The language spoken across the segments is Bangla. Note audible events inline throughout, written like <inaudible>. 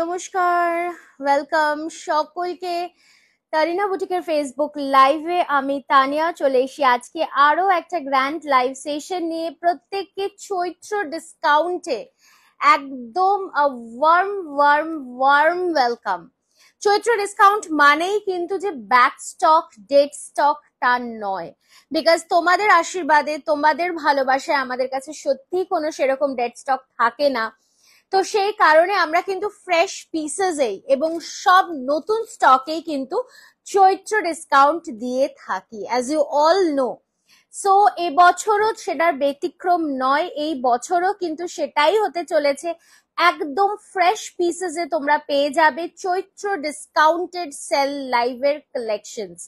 নমস্কার ওয়েলকাম সকলকে তারিনা বুটিকের ফেসবুক লাইভে আমি তানিয়া চলে এসি আজকে আরো একটা গ্র্যান্ড লাইভ সেশন নিয়ে প্রত্যেককে চৈত্র ডিসকাউন্টে একদম warm warm warm welcome Chaitra discount মানেই কিন্তু যে ব্যাক স্টক ডেট স্টক তা নয় বিকজ তোমাদের আশীর্বাদে তোমাদের ভালোবাসায় আমাদের কাছে সত্যি কোনো সেরকম ডেট স্টক থাকে না তো সেই কারণে আমরা কিন্তু ফ্রেশ এই এবং সব নতুন স্টকেই কিন্তু চৈত্র ডিসকাউন্ট দিয়ে থাকি as you all know so এবছরও সেটার ব্যতিক্রম নয় এই বছরও কিন্তু সেটাই হতে চলেছে একদম ফ্রেশ পিসেসে তোমরা পেয়ে যাবে চৈত্র ডিসকাউন্টেড সেল লাইভের কালেকশনস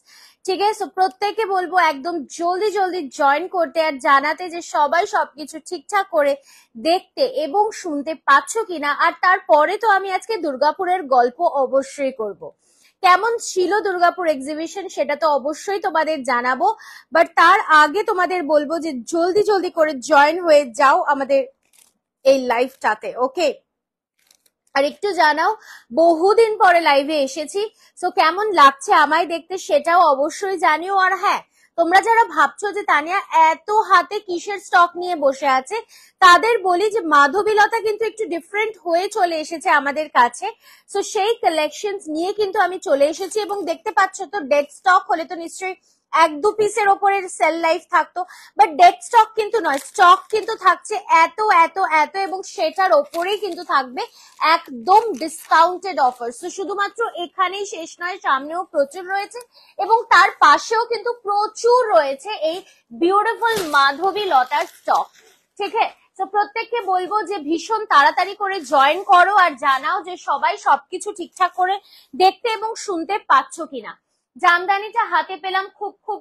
ঠিক আছে প্রত্যেককে বলবো একদম জলদি জলদি জয়েন করতে আর জানাতে যে সবাই সবকিছু ঠিকঠাক করে দেখতে এবং শুনতে পাচ্ছ কিনা আর তারপরে তো আমি আজকে দুর্গাপুরের গল্প অবশ্যই করব। কেমন ছিল দুর্গাপুর এক্সিবিশন সেটা তো অবশ্যই তোমাদের জানাবো বাট তার আগে তোমাদের বলবো যে জলদি জলদি করে জয়েন হয়ে যাও আমাদের এই লাইফটাতে ওকে আর একটু জানাও বহুদিন পরে লাইভে এসেছি তো কেমন লাগছে আমায় দেখতে সেটাও অবশ্যই জানিও আর হ্যাঁ তোমরা যারা ভাবছো যে তানিয়া এত হাতে কিসের স্টক নিয়ে বসে আছে তাদের বলি যে মাধবীলতা কিন্তু একটু ডিফারেন্ট হয়ে চলে এসেছে আমাদের কাছে সো সেই কালেকশন নিয়ে কিন্তু আমি চলে এসেছি এবং দেখতে পাচ্ছ তো ডেড স্টক হলে তো নিশ্চয়ই এক দু পিসের ওপরের সেল লাইফ থাকতো বাট ডেড স্টক কিন্তু নয় স্টক কিন্তু থাকছে এত এত এত এবং সেটার ওপরেই কিন্তু থাকবে একদম ডিসকাউন্টেড অফার সো শুধুমাত্র এখানেই শেষ নয় সামনেও প্রচুর রয়েছে এবং তার পাশেও কিন্তু প্রচুর রয়েছে এই বিউটিফুল মাধবী লতার স্টক ঠিক আছে তো প্রত্যেককে বলবো যে ভীষণ তাড়াতাড়ি করে জয়েন করো আর জানাও যে সবাই সবকিছু ঠিকঠাক করে দেখতে এবং শুনতে পাচ্ছ কিনা জামদানিটা হাতে পেলাম খুব খুব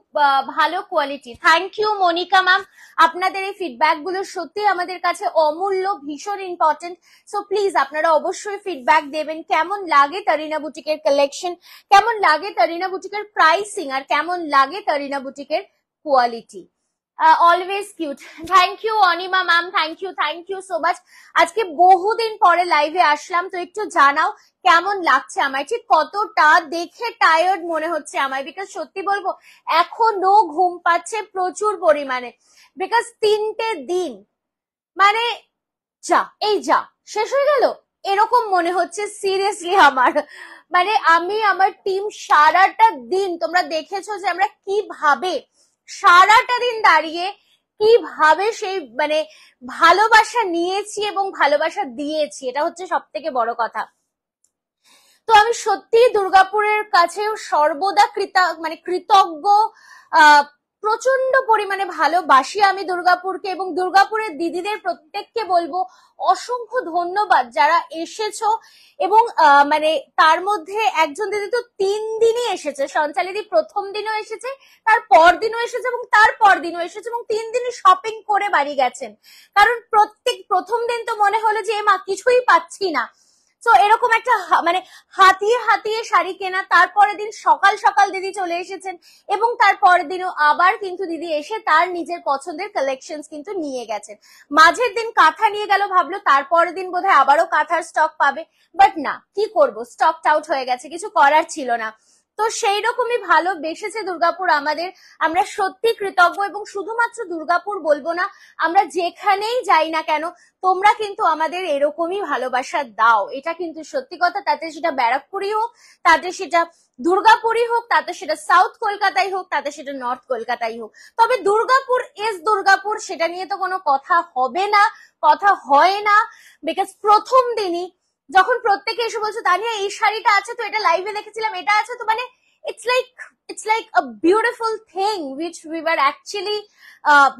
ভালো quality thank you Monika ma'am আপনাদের এই ফিডব্যাক গুলো সত্যি আমাদের কাছে অমূল্য ভীষণ ইম্পর্টেন্ট সো প্লিজ আপনারা অবশ্যই ফিডব্যাক দেবেন কেমন লাগে তারিনা বুটিকের কালেকশন কেমন লাগে তারিনা বুটিকের প্রাইসিং আর কেমন লাগে তারিনা বুটিকের quality always cute thank you Anima ma'am thank you thank you so much আজকে বহুদিন পরে লাইভে আসলাম তো একটু জানাও কেমন লাগছে আমার ঠিক কতটা দেখে টায়ার্ড মনে হচ্ছে আমার বিকজ সত্যি বলবো এখনো ঘুম পাচ্ছে প্রচুর পরিমাণে বিকজ তিনটে দিন মানে যা এই যা শেষ হয়ে গেল এরকম মনে হচ্ছে সিরিয়াসলি আমার মানে আমি আমার টিম সারাটা দিন তোমরা দেখেছো যে আমরা কিভাবে সারাটা দিন দাঁড়িয়ে কিভাবে সেই মানে ভালোবাসা নিয়েছি এবং ভালোবাসা দিয়েছি এটা হচ্ছে সব থেকে বড় কথা তো আমি সত্যি দুর্গাপুরের কাছেও সর্বদা কৃতা মানে কৃতজ্ঞ প্রচন্ড পরিমাণে ভালোবাসি আমি দুর্গাপুরকে এবং দুর্গাপুরের দিদিদের প্রত্যেককে বলবো অসংখ্য ধন্যবাদ যারা এসেছো এবং মানে তার মধ্যে একজন দিদি তো তিন দিনই এসেছে দি প্রথম দিনও এসেছে তার পর দিনও এসেছে এবং তার পর দিনও এসেছে এবং তিন দিনই শপিং করে বাড়ি গেছেন কারণ প্রত্যেক প্রথম দিন তো মনে হলো যে মা কিছুই পাচ্ছি না তো এরকম একটা মানে হাতিয়ে হাতিয়ে শাড়ি কেনা তারপরের দিন সকাল সকাল দিদি চলে এসেছেন এবং তার পরের দিনও আবার কিন্তু দিদি এসে তার নিজের পছন্দের কালেকশন কিন্তু নিয়ে গেছেন মাঝের দিন কাঁথা নিয়ে গেল ভাবলো তারপরের দিন বোধহয় আবারও কাঁথার স্টক পাবে বাট না কি করব স্টক আউট হয়ে গেছে কিছু করার ছিল না তো সেই রকমই ভালোবেসেছে দুর্গাপুর আমাদের আমরা সত্যি কৃতজ্ঞ এবং শুধুমাত্র দুর্গাপুর বলবো না আমরা যেখানেই যাই না কেন তোমরা কিন্তু আমাদের এরকমই ভালোবাসা দাও এটা কিন্তু সত্যি কথা তাতে সেটা ব্যারাকপুরই হোক তাতে সেটা দুর্গাপুরই হোক তাতে সেটা সাউথ কলকাতাই হোক তাতে সেটা নর্থ কলকাতাই হোক তবে দুর্গাপুর এস দুর্গাপুর সেটা নিয়ে তো কোনো কথা হবে না কথা হয় না বিকজ প্রথম দিনই যখন প্রত্যেকে এসে বলছো তানিয়া এই শাড়িটা আছে তো এটা লাইভে দেখেছিলাম এটা আছে তো মানে it's like it's like a beautiful thing which we are actually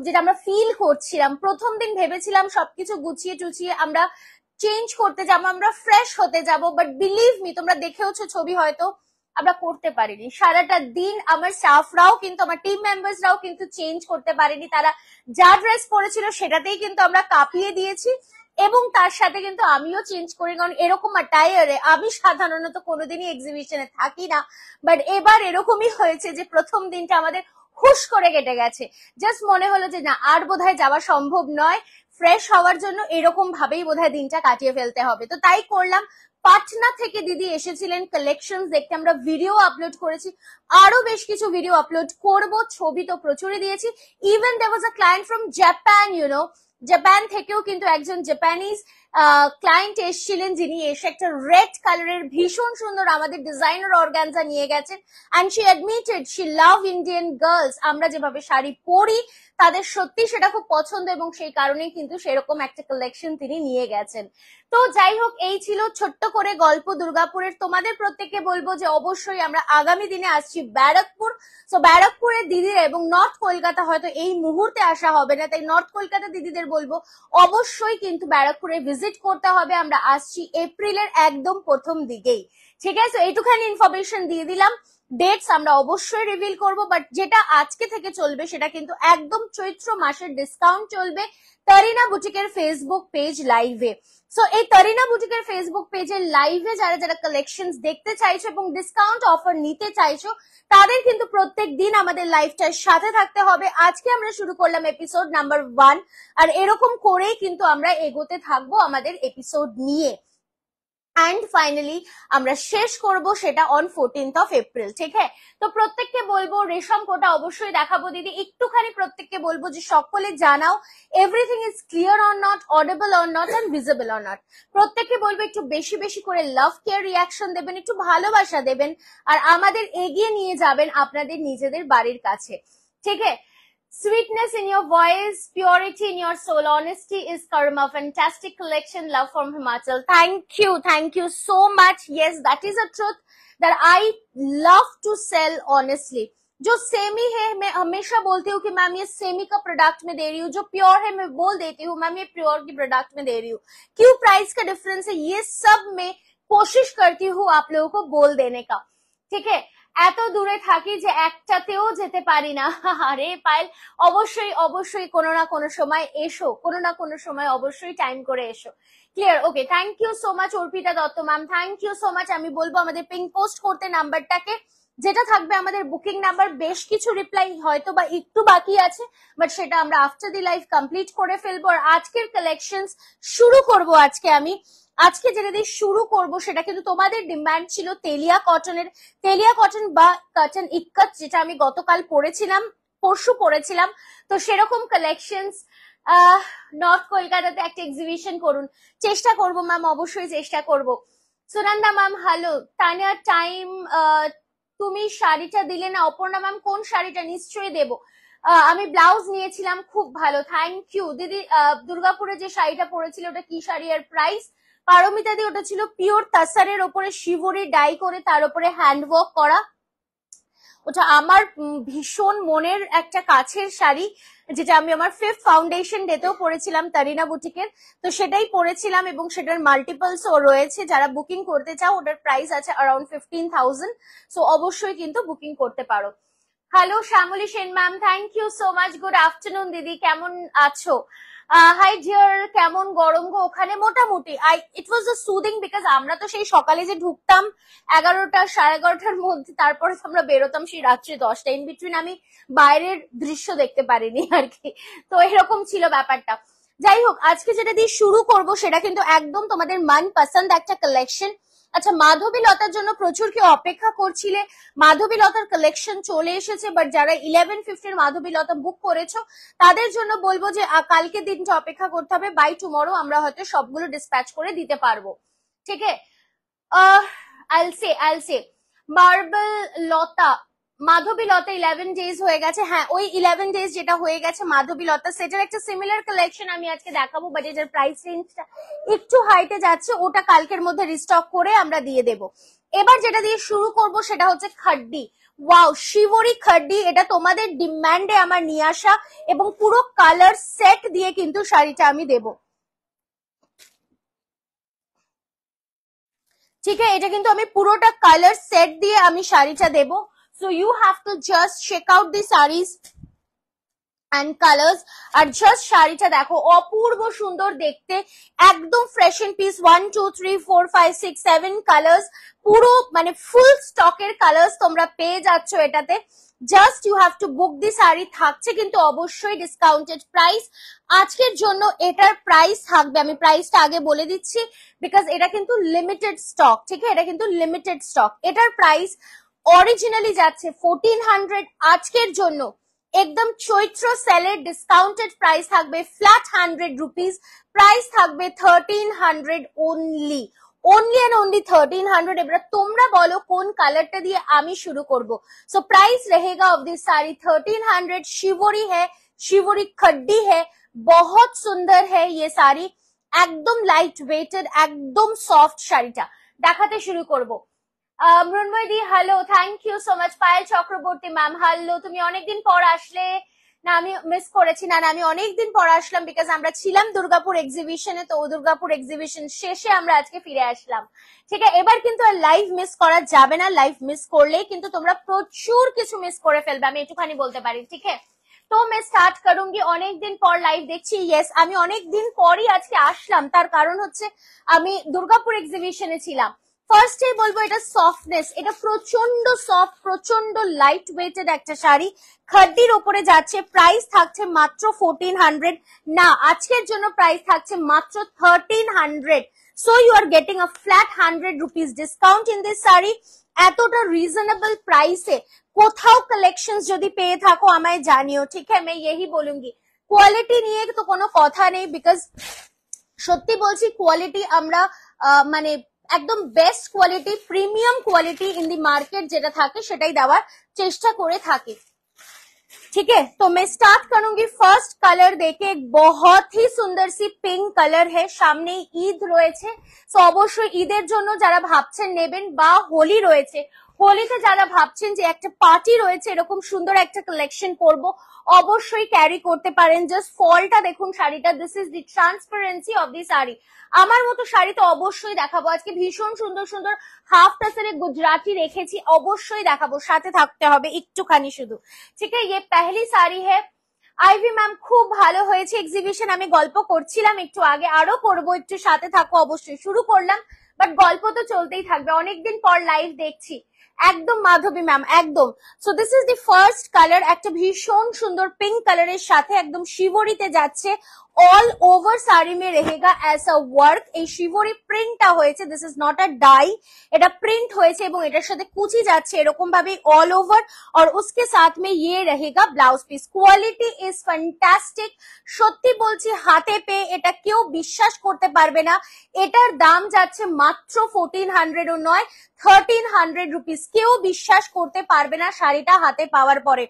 যেটা আমরা ফিল করছিলাম প্রথম দিন ভেবেছিলাম সবকিছু গুছিয়ে টুছিয়ে আমরা চেঞ্জ করতে যাব আমরা ফ্রেশ হতে যাব বাট বিলিভ মি তোমরা দেখেওছো ছবি হয়তো আমরা করতে পারিনি সারাটা দিন আমার স্টাফরাও কিন্তু আমার টিম মেম্বার্সরাও কিন্তু চেঞ্জ করতে পারেনি তারা যা ড্রেস পরেছিল সেটাতেই কিন্তু আমরা কাঁপিয়ে দিয়েছি এবং তার সাথে কিন্তু আমিও চেঞ্জ করি কারণ এরকম অ্যাটায়ারে আমি সাধারণত কোনোদিনই এক্সিবিশনে থাকি না বাট এবার এরকমই হয়েছে যে প্রথম দিনটা আমাদের হুশ করে কেটে গেছে জাস্ট মনে হলো যে না আর বোধহয় যাওয়া সম্ভব নয় ফ্রেশ হওয়ার জন্য এরকম ভাবেই বোধহয় দিনটা কাটিয়ে ফেলতে হবে তো তাই করলাম পাটনা থেকে দিদি এসেছিলেন কালেকশন দেখতে আমরা ভিডিও আপলোড করেছি আরো বেশ কিছু ভিডিও আপলোড করব ছবি তো প্রচুরই দিয়েছি even they a client from Japan you know Japan থেকেও কিন্তু একজন জাপানিজ ক্লায়েন্ট এসেছিলেন যিনি এসে একটা রেড কালারের ভীষণ সুন্দর আমাদের ডিজাইনার অর্গানজা নিয়ে গেছেন and she admitted she love Indian girls আমরা যেভাবে শাড়ি পরি তাদের সত্যি সেটা খুব পছন্দ এবং সেই কারণেই কিন্তু সেরকম একটা কালেকশন তিনি নিয়ে গেছেন তো যাই হোক এই ছিল ছোট্ট করে গল্প দুর্গাপুরের তোমাদের প্রত্যেককে বলবো যে অবশ্যই আমরা আগামী দিনে আসছি ব্যারাকপুর তো ব্যারাকপুরের দিদিরা এবং নর্থ কলকাতা হয়তো এই মুহূর্তে আসা হবে না তাই নর্থ কলকাতা দিদিদের বলবো অবশ্যই কিন্তু ব্যারাকপুরে ভিজিট করতে হবে আমরা আসছি এপ্রিলের একদম প্রথম দিকেই ঠিক আছে এইটুখানি ইনফরমেশন দিয়ে দিলাম ডেটস আমরা অবশ্যই রিভিল করব বাট যেটা আজকে থেকে চলবে সেটা কিন্তু একদম চৈত্র মাসের ডিসকাউন্ট চলবে তারিনা বুটিকের ফেসবুক পেজ লাইভে সো এই তারিনা বুটিকের ফেসবুক পেজের লাইভে যারা যারা কালেকশন দেখতে চাইছো এবং ডিসকাউন্ট অফার নিতে চাইছো তাদের কিন্তু প্রত্যেক দিন আমাদের লাইভটার সাথে থাকতে হবে আজকে আমরা শুরু করলাম এপিসোড নাম্বার ওয়ান আর এরকম করেই কিন্তু আমরা এগোতে থাকবো আমাদের এপিসোড নিয়ে অ্যান্ড ফাইনালি আমরা শেষ করব সেটা অন ফোরটিন্থ অফ এপ্রিল ঠিক হ্যাঁ তো প্রত্যেককে বলবো রেশম কোটা অবশ্যই দেখাবো দিদি একটুখানি প্রত্যেককে বলবো যে সকলে জানাও everything is clear or not audible or not and visible or not প্রত্যেককে বলবো একটু বেশি বেশি করে লাভ কেয়ার রিয়াকশন দেবেন একটু ভালোবাসা দেবেন আর আমাদের এগিয়ে নিয়ে যাবেন আপনাদের নিজেদের বাড়ির কাছে ঠিক আছে Sweetness in your voice, purity in your soul, honesty is karma. Fantastic collection, love from Himachal. Thank you, thank you so much. Yes, that is a truth that I love to sell honestly. जो सेमी है मैं हमेशा बोलती हूँ कि मैम ये सेमी का प्रोडक्ट में दे रही हूँ जो प्योर है मैं बोल देती हूँ मैम ये प्योर की प्रोडक्ट में दे रही हूँ क्यों प्राइस का डिफरेंस है ये सब मैं कोशिश करती हूँ आप लोगों को बोल देने का ठीक है এত দূরে থাকি যে একটাতেও যেতে পারি না আরে পায়েল অবশ্যই অবশ্যই কোনো না কোনো সময় এসো কোনো না কোনো সময় অবশ্যই টাইম করে এসো clear okay thank you so much Arpita Dutta ma'am thank you so much আমি বলবো আমাদের পিং পোস্ট করতে নাম্বারটাকে যেটা থাকবে আমাদের বুকিং নাম্বার বেশ কিছু রিপ্লাই হয়তো বা একটু বাকি আছে বাট সেটা আমরা আফটার দি লাইফ কমপ্লিট করে ফেলবো আর আজকের কালেকশন শুরু করব আজকে আমি আজকে যেটা দিয়ে শুরু করব সেটা কিন্তু তোমাদের ডিমান্ড ছিল তেলিয়া কটনের তেলিয়া কটন বা কটন ইক্কাত যেটা আমি গতকাল পড়েছিলাম পরশু পড়েছিলাম তো সেরকম কালেকশনস নর্থ কলকাতাতে একটা এক্সিবিশন করুন চেষ্টা করব ম্যাম অবশ্যই চেষ্টা করব Sunanda ma'am hello Tania time তুমি শাড়িটা দিলে না অপর্ণা ম্যাম কোন শাড়িটা নিশ্চয়ই দেব আমি ব্লাউজ নিয়েছিলাম খুব ভালো থ্যাংক ইউ দিদি দুর্গাপুরে যে শাড়িটা পরেছিল ওটা কি শাড়ি আর প্রাইস পারমিতাদি ওটা ছিল পিওর তাসারের ওপরে শিবরে ডাই করে তার ওপরে হ্যান্ড ওয়ার্ক করা ওটা আমার ভীষণ মনের একটা কাছের শাড়ি যেটা আমি আমার ফিফথ ফাউন্ডেশন ডেতেও পরেছিলাম তারিনা বুটিকের তো সেটাই পরেছিলাম এবং সেটার মাল্টিপলস ও রয়েছে যারা বুকিং করতে চাও ওটার প্রাইস আছে অ্যারাউন্ড ফিফটিন থাউজেন্ড সো অবশ্যই কিন্তু বুকিং করতে পারো hello Shyamali Sen ma'am thank you so much good afternoon দিদি কেমন আছো হাই ডিয়ার কেমন গরম গো ওখানে মোটামুটি I it was a soothing because আমরা তো সেই সকালে যে ঢুকতাম এগারোটা সাড়ে এগারোটার মধ্যে তারপরে আমরা বেরোতাম সেই রাত্রি দশটা ইন বিটুইন আমি বাইরের দৃশ্য দেখতে পারিনি আর কি তো এরকম ছিল ব্যাপারটা যাই হোক আজকে যেটা দিয়ে শুরু করব সেটা কিন্তু একদম তোমাদের মন পছন্দ একটা কালেকশন আচ্ছা মাধবী লতার জন্য প্রচুর কেউ অপেক্ষা করছিলে মাধবী লতার কালেকশন চলে এসেছে বাট যারা ইলেভেন ফিফটির মাধবী লতা বুক করেছো তাদের জন্য বলবো যে কালকে দিনটা অপেক্ষা করতে হবে বাই টুমরো আমরা হয়তো সবগুলো ডিসপ্যাচ করে দিতে পারবো ঠিক আছে আহ আলসে আলসে মার্বেল লতা মাধবীলতা ইলেভেন ডেজ হয়ে গেছে হ্যাঁ ওই ইলেভেন ডেজ যেটা হয়ে গেছে মাধবীলতা সেটার একটা সিমিলার কালেকশন আমি আজকে দেখাবো বাট এটার প্রাইস রেঞ্জটা একটু হাইটে যাচ্ছে ওটা কালকের মধ্যে রিস্টক করে আমরা দিয়ে দেব এবার যেটা দিয়ে শুরু করব সেটা হচ্ছে খাড্ডি ওয়াও শিবরি খাড্ডি এটা তোমাদের ডিম্যান্ডে আমার নিয়ে আসা এবং পুরো কালার সেট দিয়ে কিন্তু শাড়িটা আমি দেবো ঠিক আছে এটা কিন্তু আমি পুরোটা কালার সেট দিয়ে আমি শাড়িটা দেবো So you have to just check out the sarees and colours আর জাস্ট শাড়িটা দেখো অপূর্ব সুন্দর দেখতে একদম fresh and piece one two three four five six seven colours পুরো মানে ফুল স্টকের কালার্স তোমরা পেয়ে যাচ্ছ এটাতে just you have to book the sari থাকছে কিন্তু অবশ্যই ডিসকাউন্টেড প্রাইস আজকের জন্য এটার প্রাইস থাকবে আমি প্রাইসটা আগে বলে দিচ্ছি বিকজ এটা কিন্তু লিমিটেড স্টক ঠিক আছে এটা কিন্তু লিমিটেড স্টক এটার প্রাইস ओरिजिनली जाच्छे 1400 আজকের জন্য একদম চৈত্র সেল এ ডিসকাউন্টেড প্রাইস থাকবে ফ্ল্যাট ₹100 প্রাইস থাকবে 1300 ওনলি ওনলি এন্ড ওনলি 1300 এবারে তোমরা বলো কোন কালারটা দিয়ে আমি শুরু করব সো প্রাইস रहेगा ऑफ दिस साड़ी 1300 शिवोरी है शिवोरी खड्डी है बहुत सुंदर है ये साड़ी एकदम लाइट वेटेड एकदम सॉफ्ट साड़ीटा दिखाते शुरू করবো Mrinmoy hello thank you so much Payel Chakraborty ma'am hello তুমি অনেকদিন পর আসলে না আমি মিস করেছি না আমি অনেকদিন পর আসলাম বিকজ আমরা ছিলাম দুর্গাপুর এক্সিবিশনে তো দুর্গাপুর এক্সিবিশন শেষে আমরা আজকে ফিরে আসলাম ঠিক আছে এবার কিন্তু আর লাইভ মিস করা যাবে না লাইভ মিস করলেই কিন্তু তোমরা প্রচুর কিছু মিস করে ফেলবে আমি একটুখানি বলতে পারি ঠিক আছে তো মে স্টার্ট করুঙ্গি অনেকদিন পর লাইভ দেখছি ইয়েস আমি অনেকদিন পরই আজকে আসলাম তার কারণ হচ্ছে আমি দুর্গাপুর এক্সিবিশনে ছিলাম ফার্স্টে বলবো এটা সফটনেস এটা প্রচন্ড সফট প্রচন্ড লাইট ওয়েটেড একটা শাড়ি খাড্ডির ওপরে যাচ্ছে প্রাইস থাকছে মাত্র ফোরটিন হান্ড্রেড না আজকের জন্য প্রাইস থাকছে মাত্র thirteen hundred so you are getting a flat hundred rupees discount in this sari এতটা রিজনেবল প্রাইসে কোথাও কালেকশন যদি পেয়ে থাকো আমায় জানিও ঠিক আমি এই বলুঙ্গি কোয়ালিটি নিয়ে তো কোনো কথা নেই বিকজ সত্যি বলছি কোয়ালিটি আমরা মানে একদম best quality premium quality in the market যেটা থাকে সেটাই দেওয়ার চেষ্টা করে থাকি ঠিক है तो मैं स्टार्ट करूंगी फर्स्ट कलर देखे एक बहुत ही सुंदर सी पिंक कलर সামনে ঈদ রয়েছে তো অবশ্যই ঈদের জন্য যারা ভাবছেন নেবেন বা হোলি রয়েছে হোলিতে যারা ভাবছেন যে একটা পার্টি রয়েছে এরকম সুন্দর একটা কালেকশন করব অবশ্যই ক্যারি করতে পারেন জাস্ট ফলটা দেখুন শাড়িটা this is the transparency of the sari আমার মতো শাড়ি তো অবশ্যই দেখাবো আজকে ভীষণ সুন্দর সুন্দর হাফ টাসের গুজরাটি রেখেছি অবশ্যই দেখাবো সাথে থাকতে হবে একটুখানি শুধু ঠিক আছে ইয়ে পেহলি শাড়ি হ্যাঁ আইভি ম্যাম খুব ভালো হয়েছে এক্সিবিশন আমি গল্প করছিলাম একটু আগে আরো করবো একটু সাথে থাকো অবশ্যই শুরু করলাম বাট গল্প তো চলতেই থাকবে অনেকদিন পর লাইভ দেখছি একদম মাধবী ম্যাম একদম so this is the first colour একটা ভীষণ সুন্দর পিঙ্ক কালারের সাথে একদম শিবরিতে যাচ্ছে অল ওভার শাড়ি মে রেহেগা অ্যাজ আ ওয়ার্ক এই প্রিন্ট প্রিন্টটা হয়েছে this is not a dye এটা প্রিন্ট হয়েছে এবং এটার সাথে কুচি যাচ্ছে এরকম ভাবে অল ওভার আর উসকে সাথ মে ইয়ে রেহেগা blouse piece quality is fantastic সত্যি বলছি হাতে পেয়ে এটা কেউ বিশ্বাস করতে পারবে না এটার দাম যাচ্ছে মাত্র ফোরটিন ও নয় থার্টিন হান্ড্রেড রুপিস কেউ বিশ্বাস করতে পারবে না শাড়িটা হাতে পাওয়ার পরে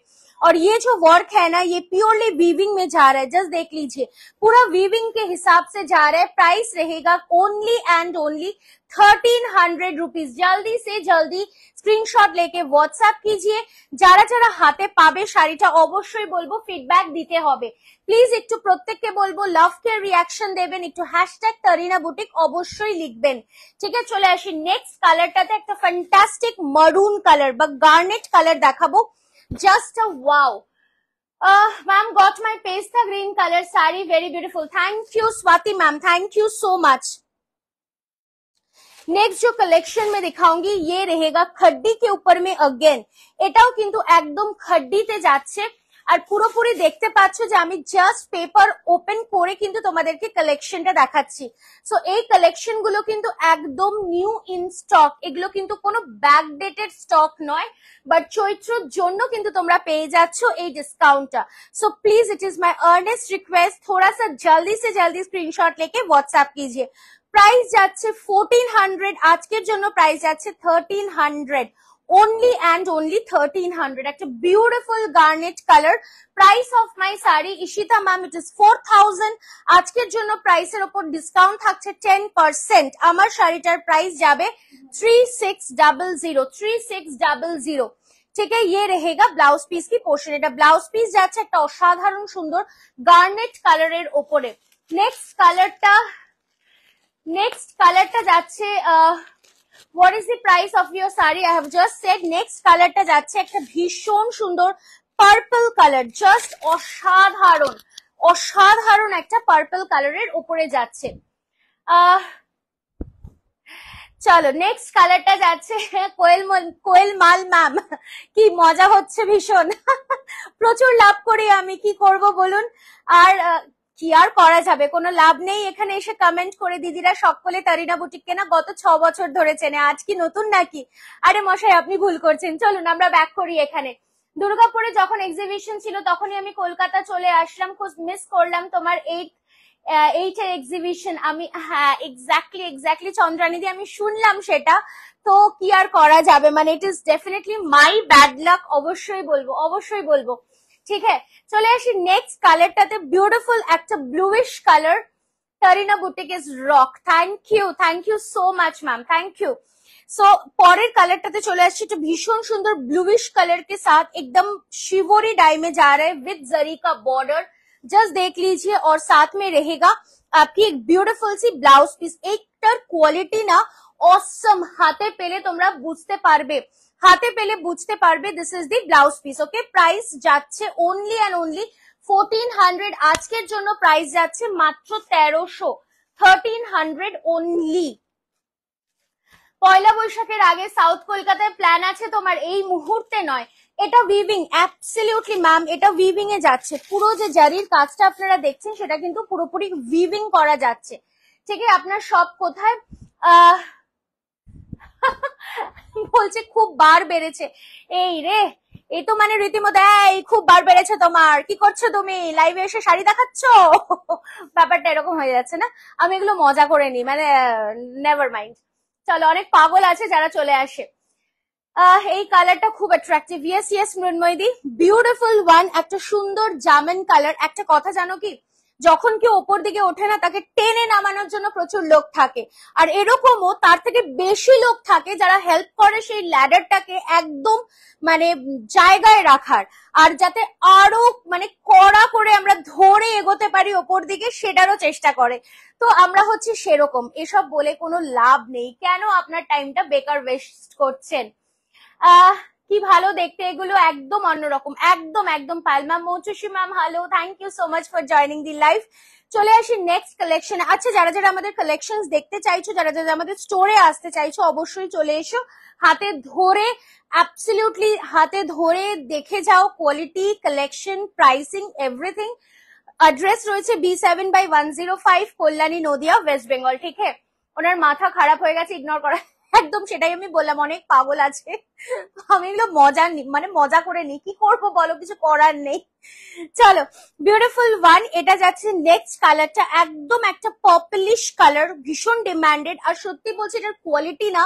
और ये जो वर्क है ना ये प्योरली वीविंग में जा रहा है जस्ट देख लीजिए पूरा वीविंग के हिसाब से जा रहा है प्राइस रहेगा only and only thirteen hundred rupees जल्दी से जल्दी स्क्रीनशॉट लेके व्हाट्सएप कीजिए जरा जरा हाथे पावे शाड़ी अवश्य बोलो फीडबैक दीते प्लीज एक प्रत्येक के बोलो लाभ के रियक्शन देवें एक हैशटैग तरिना बुटिक अवश्य लिखभन ठीक है चले आसि नेक्स्ट कलर टाते एक fantastic maroon colour garnet colour देखो just a wow uh, ma'am got my pesta green color sari very beautiful thank you swati ma'am thank you so much next जो कलेक्शन में दिखाऊंगी ये रहेगा खड्डी के ऊपर में अगेन এটাও কিন্তু একদম খड्ডিতে যাচ্ছে আর পুরোপুরি দেখতে পাচ্ছ যে আমি জাস্ট পেপার ওপেন করে কিন্তু তোমাদেরকে কালেকশনটা দেখাচ্ছি সো এই কালেকশন গুলো কিন্তু একদম নিউ ইন স্টক এগুলো কিন্তু কোনো ব্যাকডেটেড স্টক নয় বাট চৈত্রর জন্য কিন্তু তোমরা পেয়ে যাচ্ছ এই ডিসকাউন্টটা so please it is my earnest request থোড়া সা জলদি সে জলদি স্ক্রিনশট लेके व्हाट्सएप কিজিয়ে প্রাইস যাচ্ছে ফোরটিন হান্ড্রেড আজকের জন্য প্রাইস যাচ্ছে thirteen hundred only and only 1300 একটা beautiful garnet colour price of my sari Ishita ma'am it is four thousand আজকের জন্য প্রাইসের ওপর ডিসকাউন্ট থাকছে টেন পার্সেন্ট আমার শাড়িটার প্রাইস যাবে three six double zero three six double zero ঠিক है ये ব্লাউজ পিস কি পোর্শন এটা ব্লাউজ পিস যাচ্ছে একটা অসাধারণ সুন্দর গার্নেট কালারের ওপরে নেক্সট কালারটা নেক্সট কালারটা যাচ্ছে আহ what is the price of your sari I have just said next কালারটা যাচ্ছে একটা ভীষণ সুন্দর পার্পল কালার জাস্ট অসাধারণ অসাধারণ একটা পার্পল কালারের উপরে যাচ্ছে আহ চলো নেক্সট কালারটা যাচ্ছে কোয়েল কোয়েল মাল ম্যাম কি মজা হচ্ছে ভীষণ প্রচুর লাভ করি আমি কি করব বলুন আর কি আর করা যাবে কোনো লাভ নেই এখানে এসে কমেন্ট করে দিদিরা সকলে তারিনা বুটিক কে না গত ছ বছর ধরে চেনে আজ কি নতুন নাকি আরে মশাই আপনি ভুল করছেন চলুন আমরা ব্যাক করি এখানে দুর্গাপুরে যখন এক্সিবিশন ছিল তখনই আমি কলকাতা চলে আসলাম খুব মিস করলাম তোমার এইট এইটের এক্সিবিশন আমি হ্যাঁ এক্স্যাক্টলি এক্স্যাক্টলি চন্দ্রানিদি আমি শুনলাম সেটা তো কি আর করা যাবে মানে it is definitely my bad luck অবশ্যই বলবো অবশ্যই বলবো ठीक है चले next colour beautiful bluish colour Karina boutique is rock thank you thank you so much ma'am thank you सो पर कलर टाते अच्छा चले भीषण सुंदर ब्लूश कलर के साथ एकदम शिवरी डाई में जा रहे विथ जरी का बॉर्डर जस्ट देख लीजिए और साथ में रहेगा आपकी एक ब्यूटीफुल सी ब्लाउज पीस एक क्वालिटी ना ऑसम हाथे पेले तुम्हारा तो बुझते पार्बे হাতে পেলে বুঝতে পারবে this is the blouse piece okay price যাচ্ছে only and only fourteen hundred আজকের জন্য প্রাইস যাচ্ছে মাত্র তেরোশো থার্টিন হান্ড্রেড অনলি পয়লা বৈশাখের আগে সাউথ কলকাতায় প্ল্যান আছে তোমার এই মুহূর্তে নয় এটা উইভিং অ্যাবসলিউটলি ম্যাম এটা উইভিং এ যাচ্ছে পুরো যে জারির কাজটা আপনারা দেখছেন সেটা কিন্তু পুরোপুরি উইভিং করা যাচ্ছে ঠিক আছে আপনার সব কোথায় আহ <laughs> বলছে খুব বার বেড়েছে এই রে এই তো মানে রীতিমতো এই খুব বার বেড়েছে তোমার কি করছো তুমি লাইভে এসে শাড়ি দেখাচ্ছ <laughs> ব্যাপারটা এরকম হয়ে যাচ্ছে না আমি এগুলো মজা করে নি মানে নেভার মাইন্ড চলো অনেক পাগল আছে যারা চলে আসে এই কালারটা খুব অ্যাট্রাকটিভ ইয়েস ইয়েস মৃন্ময়দি বিউটিফুল ওয়ান একটা সুন্দর জামেন কালার একটা কথা জানো কি যখন কেউ ওপর দিকে ওঠে না তাকে টেনে নামানোর জন্য প্রচুর লোক থাকে আর এরকমও তার থেকে বেশি লোক থাকে যারা হেল্প করে সেই ল্যাডারটাকে একদম মানে জায়গায় রাখার আর যাতে আরো মানে কড়া করে আমরা ধরে এগোতে পারি ওপর দিকে সেটারও চেষ্টা করে তো আমরা হচ্ছে সেরকম এসব বলে কোনো লাভ নেই কেন আপনার টাইমটা বেকার ওয়েস্ট করছেন আহ কি ভালো দেখতে এগুলো একদম অন্যরকম একদম একদম Pal ma'am Mouchusi ma'am hello thank you so much for joining the live চলে আসি নেক্সট কালেকশন আচ্ছা যারা যারা আমাদের কালেকশন দেখতে চাইছো যারা যারা আমাদের স্টোরে আসতে চাইছো অবশ্যই চলে এসো হাতে ধরে অ্যাবসলিউটলি হাতে ধরে দেখে যাও quality collection pricing everything address রয়েছে B seven by one zero five Kalyani Nadia West Bengal ঠিক ওনার মাথা খারাপ হয়ে গেছে ইগনোর করা একদম সেটাই আমি বললাম অনেক পাগল আছে আমি এগুলো মজা মানে মজা করে নিই কি করবো বলো কিছু করার নেই চলো বিউটিফুল ওয়ান এটা যাচ্ছে নেক্সট কালারটা একদম একটা পপুলিশ কালার ভীষণ ডিমান্ডেড আর সত্যি বলছি এটার কোয়ালিটি না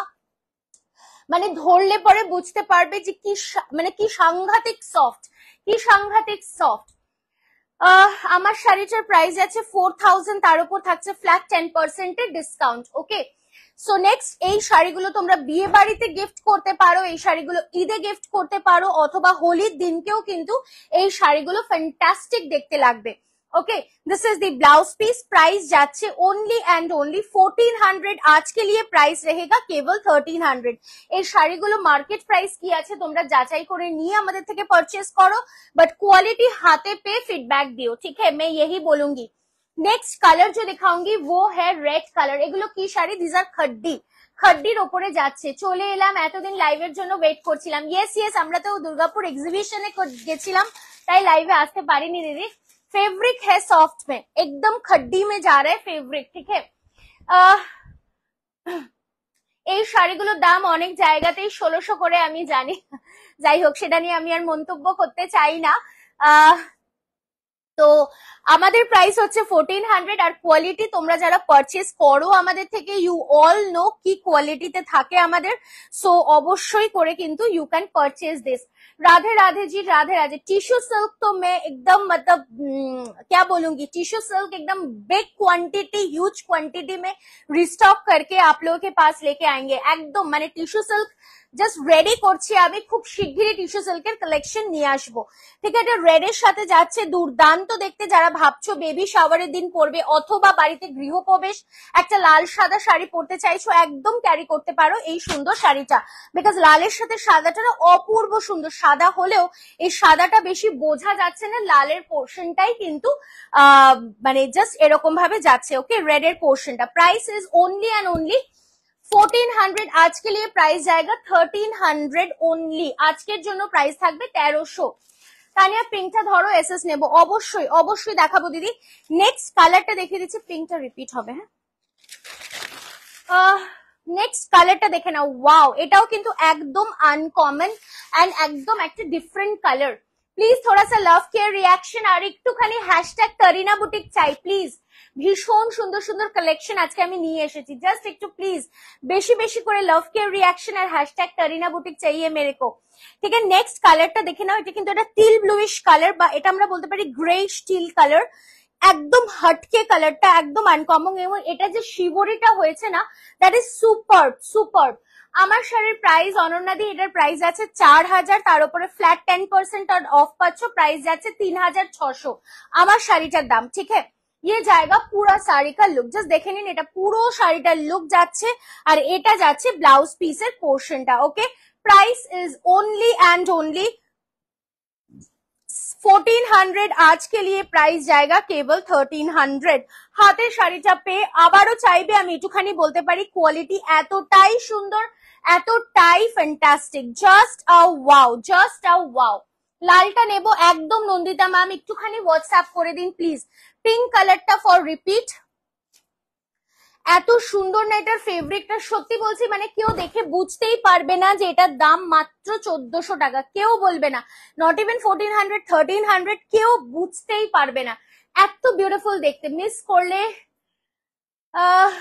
মানে ধরলে পরে বুঝতে পারবে যে কি মানে কি সাংঘাতিক সফট কি সাংঘাতিক সফট আমার শাড়িটার প্রাইস আছে ফোর থাউজেন্ড তার উপর থাকছে ফ্ল্যাট টেন পার্সেন্টের ডিসকাউন্ট ওকে সো নেক্সট এই শাড়িগুলো তোমরা বিয়ে বাড়িতে গিফট করতে পারো এই শাড়িগুলো ঈদে গিফট করতে পারো অথবা হোলির দিনকেও কিন্তু এই শাড়িগুলো ফ্যান্টাস্টিক দেখতে লাগবে okay this is the blouse piece price যাচ্ছে ओनली অ্যান্ড ओनली 1400 হান্ড্রেড আজকে লিয়ে প্রাইস কেবল থার্টিন হান্ড্রেড এই শাড়িগুলো মার্কেট প্রাইস কি আছে তোমরা যাচাই করে নিয়ে আমাদের থেকে পারচেস করো বাট কোয়ালিটি হাতে পেয়ে ফিডব্যাক দিও ঠিক है मैं यही বলুঙ্গি নেক্সট কালার যে दिखाऊंगी ও হ্যাঁ রেড কালার এগুলো কি শাড়ি দিজ আর খড্ডি খড্ডির ওপরে যাচ্ছে চলে এলাম এতদিন লাইভ এর জন্য ওয়েট করছিলাম ইয়েস ইয়েস আমরা তো দুর্গাপুর এক্সিবিশনে গেছিলাম তাই লাইভে আসতে পারিনি দিদি ফেব্রিক হ্যাঁ সফট মে একদম খড্ডি মে যা রা ফেব্রিক ঠিক এই শাড়িগুলোর দাম অনেক জায়গাতেই ষোলোশো করে আমি জানি যাই হোক সেটা নিয়ে আমি আর মন্তব্য করতে চাই না আহ তো আমাদের প্রাইস হচ্ছে 1400 আর কোয়ালিটি তোমরা যারা পারচেস করো আমাদের থেকে ইউ অল নো কি কোয়ালিটিতে থাকে আমাদের সো অবশ্যই করে কিন্তু you can purchase this Radhe Radhe ji Radhe Radhe tissue silk तो मैं एकदम मतलब क्या बोलूंगी टिश्यू सिल्क एकदम बिग क्वांटिटी ह्यूज क्वांटिटी में रिस्टॉक करके आप लोगों के पास लेके आएंगे एकदम मैंने टिश्यू सिल्क জাস্ট রেডি করছি আমি খুব শিগগিরই টিস্যু সিল্কের কালেকশন নিয়ে আসবো ঠিক আছে রেডের সাথে যাচ্ছে দুর্দান্ত দেখতে যারা ভাবছো বেবি শাওয়ারের দিন পরবে অথবা বাড়িতে গৃহপ্রবেশ একটা লাল সাদা শাড়ি পরতে চাইছো একদম ক্যারি করতে পারো এই সুন্দর শাড়িটা বিকজ লালের সাথে সাদাটা না অপূর্ব সুন্দর সাদা হলেও এই সাদাটা বেশি বোঝা যাচ্ছে না লালের পোর্শনটাই কিন্তু মানে জাস্ট এরকম ভাবে যাচ্ছে ওকে রেড এর পোর্শনটা price is only and only fourteen hundred আজকে নিয়ে প্রাইস জায়গা থার্টিন হান্ড্রেড অনলি আজকের জন্য প্রাইস থাকবে তেরোশো তানিয়া পিঙ্কটা ধরো এসএস নেবো অবশ্যই অবশ্যই দেখাবো দিদি নেক্সট কালারটা দেখিয়ে দিচ্ছি পিঙ্কটা রিপিট হবে হ্যাঁ নেক্সট কালারটা দেখে নাও ওয়াও এটাও কিন্তু একদম আনকমন অ্যান্ড একদম একটা ডিফারেন্ট কালার প্লিজ থোড়া সা লাভ কেয়ার রিয়াকশন আর একটুখানি হ্যাশট্যাগ করিনা বুটিক চাই প্লিজ ভীষণ সুন্দর সুন্দর কালেকশন আজকে আমি নিয়ে এসেছি জাস্ট একটু প্লিজ বেশি বেশি করে লাভ কেয়ার রিয়াকশন আর হ্যাশট্যাগ করিনা বুটিক চাই মেরে কো ঠিক আছে নেক্সট কালারটা দেখে নাও এটা কিন্তু এটা তিল ব্লুইশ কালার বা এটা আমরা বলতে পারি গ্রে স্টিল কালার একদম হাটকে কালারটা একদম আনকমন এবং এটা যে শিবরিটা হয়েছে না দ্যাট ইজ সুপার সুপার আমার শাড়ির প্রাইস অনন্যাদি এটার প্রাইস আছে চার হাজার তার উপরে ফ্ল্যাট টেন পার্সেন্ট অফ পাচ্ছ প্রাইস যাচ্ছে তিন হাজার ছশো আমার শাড়িটার দাম ঠিক হ্যাঁ ইয়ে ये জায়গা পুরো শাড়িটার का লুক জাস্ট দেখে নিন এটা পুরো শাড়িটার লুক যাচ্ছে আর এটা যাচ্ছে ব্লাউজ পিসের পোর্শনটা okay price is only and only fourteen hundred আজকে নিয়ে প্রাইস জায়গা কেবল থার্টিন হান্ড্রেড হাতের শাড়িটা পেয়ে আবারও চাইবে আমি একটুখানি বলতে পারি কোয়ালিটি এতটাই সুন্দর এতটাই fantastic just a wow just a wow লালটা নেব একদম নন্দিতা ম্যাম একটুখানি হোয়াটসঅ্যাপ করে দিন প্লিজ পিঙ্ক কালারটা ফর রিপিট এত সুন্দর না এটার ফেভারিটটা সত্যি বলছি মানে কেউ দেখে বুঝতেই পারবে না যে এটার দাম মাত্র চোদ্দশো টাকা কেউ বলবে না not even fourteen hundred thirteen hundred কেউ বুঝতেই পারবে না এত বিউটিফুল দেখতে মিস করলে আহ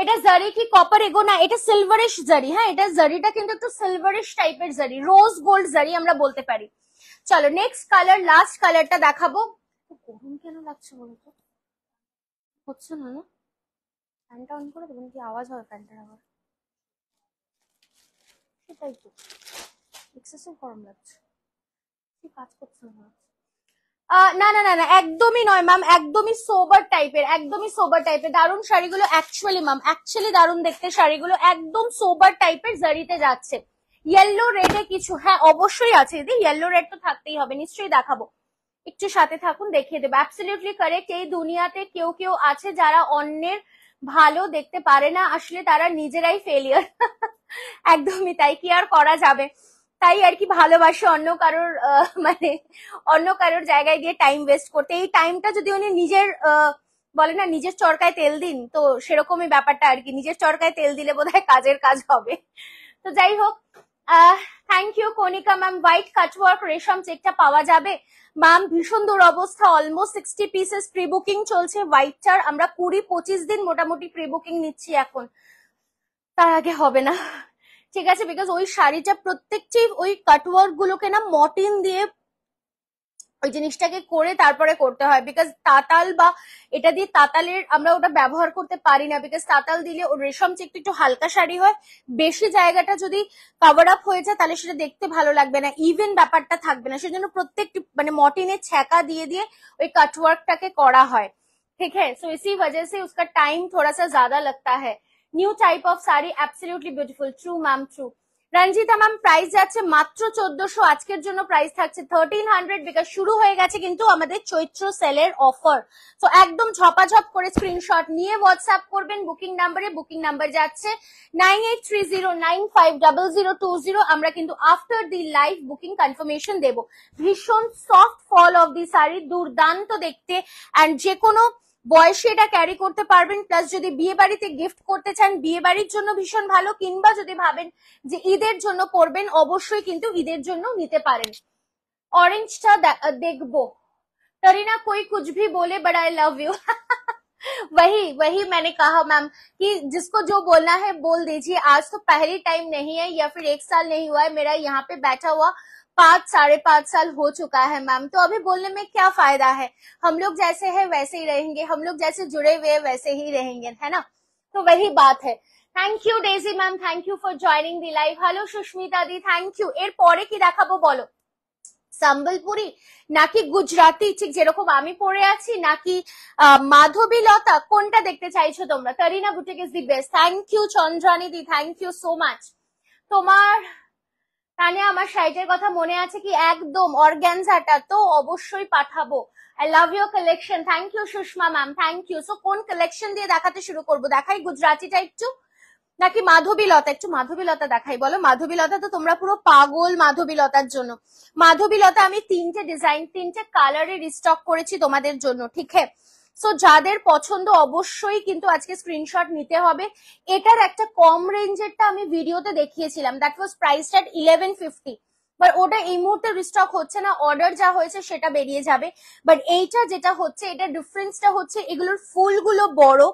এটা জারি কি কপার এগো না এটা সিলভারিশ জারি হ্যাঁ এটা জারিটা কিন্তু একটু সিলভারিশ টাইপের জারি রোজ গোল্ড জারি আমরা বলতে পারি চলো নেক্সট কালার লাস্ট কালারটা দেখাবো গরম কেন লাগছে বলতো হচ্ছে না না ফ্যানটা অন করে দেবেন কি আওয়াজ হয় ফ্যানটার আবার সেটাই তো এক্সেসিভ গরম লাগছে কি কাজ করছে না না না না না একদমই নয় ম্যাম একদমই সোবার টাইপের একদমই সোবার টাইপের দারুন শাড়িগুলো অ্যাকচুয়ালি ম্যাম অ্যাকচুয়ালি দারুণ দেখতে শাড়িগুলো একদম সোবার টাইপের জারিতে যাচ্ছে ইয়েলো এ কিছু হ্যাঁ অবশ্যই আছে দিদি ইয়েলো রেড তো থাকতেই হবে নিশ্চয়ই দেখাবো একটু সাথে থাকুন দেখিয়ে দেবো অ্যাবসলিউটলি কারেক্ট এই দুনিয়াতে কেউ কেউ আছে যারা অন্যের ভালো দেখতে পারে না আসলে তারা নিজেরাই ফেলিয়ার <laughs> একদমই তাই কি আর করা যাবে তাই আর কি ভালোবাসে অন্য কারোর মানে অন্য কারোর জায়গায় গিয়ে টাইম ওয়েস্ট করতে এই টাইমটা যদি উনি নিজের বলে না নিজের চরকায় তেল দিন তো সেরকমই ব্যাপারটা আর কি নিজের চরকায় তেল দিলে বোধ কাজের কাজ হবে তো যাই হোক thank you Kanika ma'am white cutwork রেশম চেকটা পাওয়া যাবে ম্যাম ভীষণ দূর অবস্থা almost sixty pieces pre booking চলছে হোয়াইটটার আমরা কুড়ি পঁচিশ দিন মোটামুটি প্রি বুকিং নিচ্ছি এখন তার আগে হবে না ঠিক আছে বিকজ ওই শাড়িটা প্রত্যেকটি ওই কাটওয়ার্ক গুলোকে না মটিন দিয়ে ওই জিনিসটাকে করে তারপরে করতে হয় বিকজ তাতাল বা এটা দিয়ে তাতালের আমরা ওটা ব্যবহার করতে পারি না বিকজ তাতাল দিলে ওর রেশম চেকটা একটু হালকা শাড়ি হয় বেশি জায়গাটা যদি কাভার আপ হয়ে যায় তাহলে সেটা দেখতে ভালো লাগবে না ইভেন ব্যাপারটা থাকবে না সেজন্য প্রত্যেকটি মানে মটিনের ছ্যাঁকা দিয়ে দিয়ে ওই কাটওয়ার্কটাকে করা হয় ঠিক হ্যাঁ সো ইসি इसी সে से টাইম टाइम জাদা सा হয় new type of sari absolutely beautiful true ma'am true Ranjita ma'am price যাচ্ছে মাত্র চোদ্দশো আজকের জন্য প্রাইস থাকছে থার্টিন হান্ড্রেড বিকজ শুরু হয়ে গেছে কিন্তু আমাদের চৈত্র সেলের অফার তো একদম ঝপাঝপ করে স্ক্রিনশট নিয়ে হোয়াটসঅ্যাপ করবেন বুকিং নাম্বারে বুকিং নাম্বার যাচ্ছে nine eight three zero nine five double zero two zero আমরা কিন্তু after the live booking confirmation দেব ভীষণ soft fall of the sari দুর্দান্ত দেখতে অ্যান্ড যে কোনো বয়সে এটা ক্যারি করতে পারবেন प्लस যদি বিয়েবাড়িতে গিফট করতে চান বিয়েবাড়ির জন্য ভীষণ ভালো কিংবা যদি ভাবেন যে এদের জন্য করবেন অবশ্যই কিন্তু এদের জন্য নিতে পারেন অরেঞ্জটা দেখব তরীনা कोई कुछ भी बोले बट आई लव यू वही वही मैंने कहा मैम कि जिसको जो बोलना है बोल दीजिए आज तो पहली टाइम नहीं है या फिर एक साल नहीं हुआ है मेरा यहां पे बैठा हुआ पांच साढ़े पांच साल हो चुका है मैम तो अभी बोलने में क्या फायदा है हम लोग जैसे हैं वैसे ही रहेंगे हम लोग जैसे जुड़े हुए वैसे ही रहेंगे है ना तो वही बात है thank you Daisy ma'am thank you for joining the live hello Sushmita di thank you एर पर की देखो बोलो सम्बलपुरी ना कि गुजराती ठीक जे रखम पढ़े आ कि माधवी लता को देखते चाहो तुम्हारा Karina boutique is the best thank you Chandrani di thank you so much तुम्हारे তানিয়া আমার শাড়িটার কথা মনে আছে কি একদম অর্গ্যানজাটা তো অবশ্যই পাঠাবো I love your collection thank you Sushma ma'am thank you so কোন কালেকশন দিয়ে দেখাতে শুরু করবো দেখাই গুজরাটিটা একটু নাকি মাধবীলতা একটু মাধবীলতা দেখাই বলো লতা তো তোমরা পুরো পাগল মাধবীলতার জন্য মাধবীলতা আমি তিনটে ডিজাইন তিনটে কালারের স্টক করেছি তোমাদের জন্য ঠিক হ্যাঁ সো যাদের পছন্দ অবশ্যই কিন্তু আজকে স্ক্রিনশট নিতে হবে এটার একটা কম রেঞ্জেরটা আমি ভিডিওতে দেখিয়েছিলাম that was price at eleven fifty but ওটা এই মুহূর্তে রিস্টক হচ্ছে না অর্ডার যা হয়েছে সেটা বেরিয়ে যাবে বাট এইটা যেটা হচ্ছে এটা ডিফারেন্সটা হচ্ছে এগুলোর ফুলগুলো বড়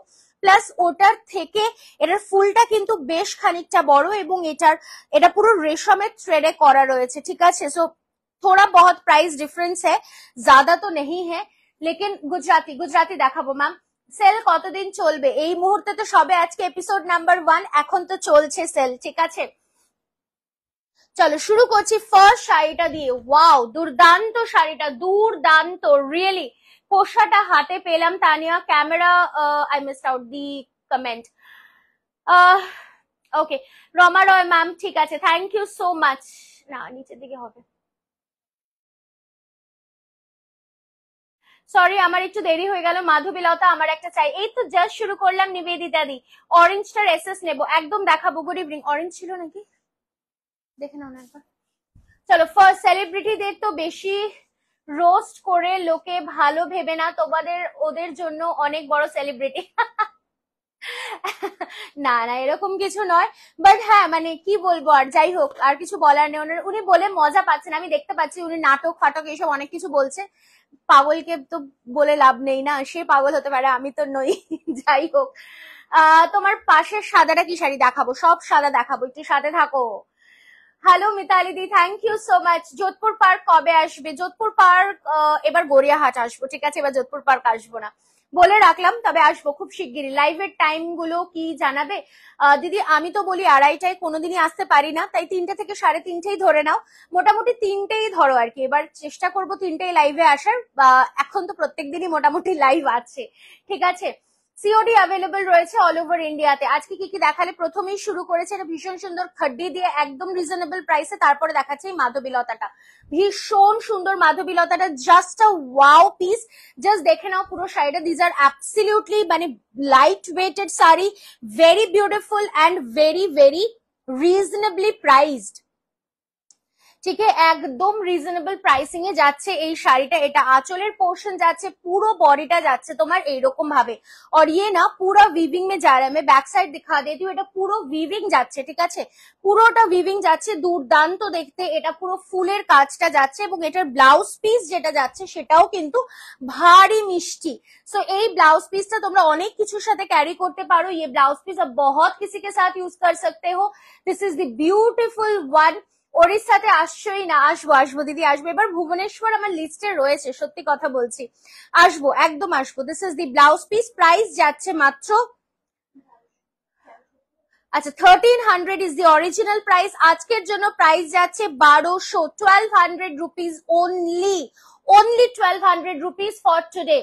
প্লাস ওটার থেকে এটার ফুলটা কিন্তু বেশ খানিকটা বড় এবং এটার এটা পুরো রেশমের থ্রেডে করা রয়েছে ঠিক আছে সো থোড়া বহুত প্রাইস ডিফারেন্স হ্যাঁ জাদা তো নেই হ্যাঁ লেকিন গুজরাতি গুজরাতি দেখাবো ম্যাম সেল কতদিন চলবে এই মুহূর্তে তো সবে আজকে এপিসোড নাম্বার ওয়ান এখন তো চলছে সেল ঠিক আছে চলো শুরু করছি ফার্স্ট শাড়িটা দিয়ে ওয়াও দুর্দান্ত শাড়িটা দুর্দান্ত রিয়েলি পোষাটা হাতে পেলাম Tania camera I miss out the comment okay Rama Roy ma'am ঠিক আছে থ্যাংক ইউ সো মাচ না নিচের দিকে হবে সরি আমার একটু দেরি হয়ে গেল মাধবী লতা আমার একটা চাই এই তো জাস্ট শুরু করলাম নিবেদিতা দি অরেঞ্জটার এসএস নেব একদম দেখাবো গুড ইভিনিং অরেঞ্জ ছিল নাকি দেখে নাও না একবার চলো ফার্স্ট সেলিব্রিটিদের তো বেশি রোস্ট করে লোকে ভালো ভেবে না তোমাদের ওদের জন্য অনেক বড় সেলিব্রিটি <laughs> না না এরকম কিছু নয় বাট হ্যাঁ মানে কি বলবো আর যাই হোক আর কিছু বলার নেই উনি বলে মজা পাচ্ছেন আমি দেখতে পাচ্ছি উনি নাটক ফাটক এইসব অনেক কিছু বলছে পাগলকে তো বলে লাভ নেই না সে পাগল হতে পারে আমি তো নই <laughs> যাই হোক তোমার পাশের সাদাটা কি শাড়ি দেখাবো সব সাদা দেখাবো একটু সাথে থাকো hello Mitali di thank you so much Jodhpur Park কবে আসবে যোধপুর পার্ক এবার গড়িয়াহাট আসবো ঠিক আছে এবার যোধপুর পার্ক আসবো না বলে রাখলাম তবে আসবো খুব শিগগিরই লাইভের টাইম গুলো কি জানাবে দিদি আমি তো বলি আড়াইটায় কোনোদিনই আসতে পারি না তাই তিনটে থেকে সাড়ে তিনটেই ধরে নাও মোটামুটি তিনটেই ধরো আর কি এবার চেষ্টা করব তিনটেই লাইভে আসার এখন তো প্রত্যেক দিনই মোটামুটি লাইভ আছে ঠিক আছে সিওডি অ্যাভেলেবল রয়েছে অল ওভার ইন্ডিয়াতে আজকে কি কি দেখালে প্রথমেই শুরু করেছে এটা ভীষণ সুন্দর খড্ডি দিয়ে একদম রিজনেবল প্রাইসে তারপরে দেখাচ্ছে এই মাধবীলতাটা ভীষণ সুন্দর মাধবীলতাটা just a wow piece just দেখে নাও পুরো শাড়িটা দিজ আর অ্যাবসলিউটলি মানে light weighted sari very beautiful and very very reasonably priced ঠিক একদম রিজনেবল প্রাইসিং এ যাচ্ছে এই শাড়িটা এটা আঁচলের পোর্শন যাচ্ছে পুরো বডিটা যাচ্ছে তোমার এইরকম ভাবে আর ইয়ে না পুরো উইভিং মে যা রা ব্যাক সাইড দেখা দেতি এটা পুরো উইভিং যাচ্ছে ঠিক আছে পুরোটা উইভিং যাচ্ছে দুর্দান্ত দেখতে এটা পুরো ফুলের কাজটা যাচ্ছে এবং এটার ব্লাউজ পিস যেটা যাচ্ছে সেটাও কিন্তু ভারী মিষ্টি সো এই ব্লাউজ পিসটা তোমরা অনেক কিছুর সাথে ক্যারি করতে পারো এই ব্লাউজ পিস বহুত बहुत সাথে ইউজ কর यूज कर सकते हो दिस इज द ওড়িশাতে আসছই না আসবো আসবো দিদি আসবো এবার ভুবনেশ্বর আমার লিস্টে রয়েছে সত্যি কথা বলছি আসবো একদম আসবো this is the blouse piece price যাচ্ছে মাত্র আচ্ছা thirteen hundred is the original price আজকের জন্য প্রাইস যাচ্ছে বারোশো twelve hundred rupees only only twelve hundred rupees for today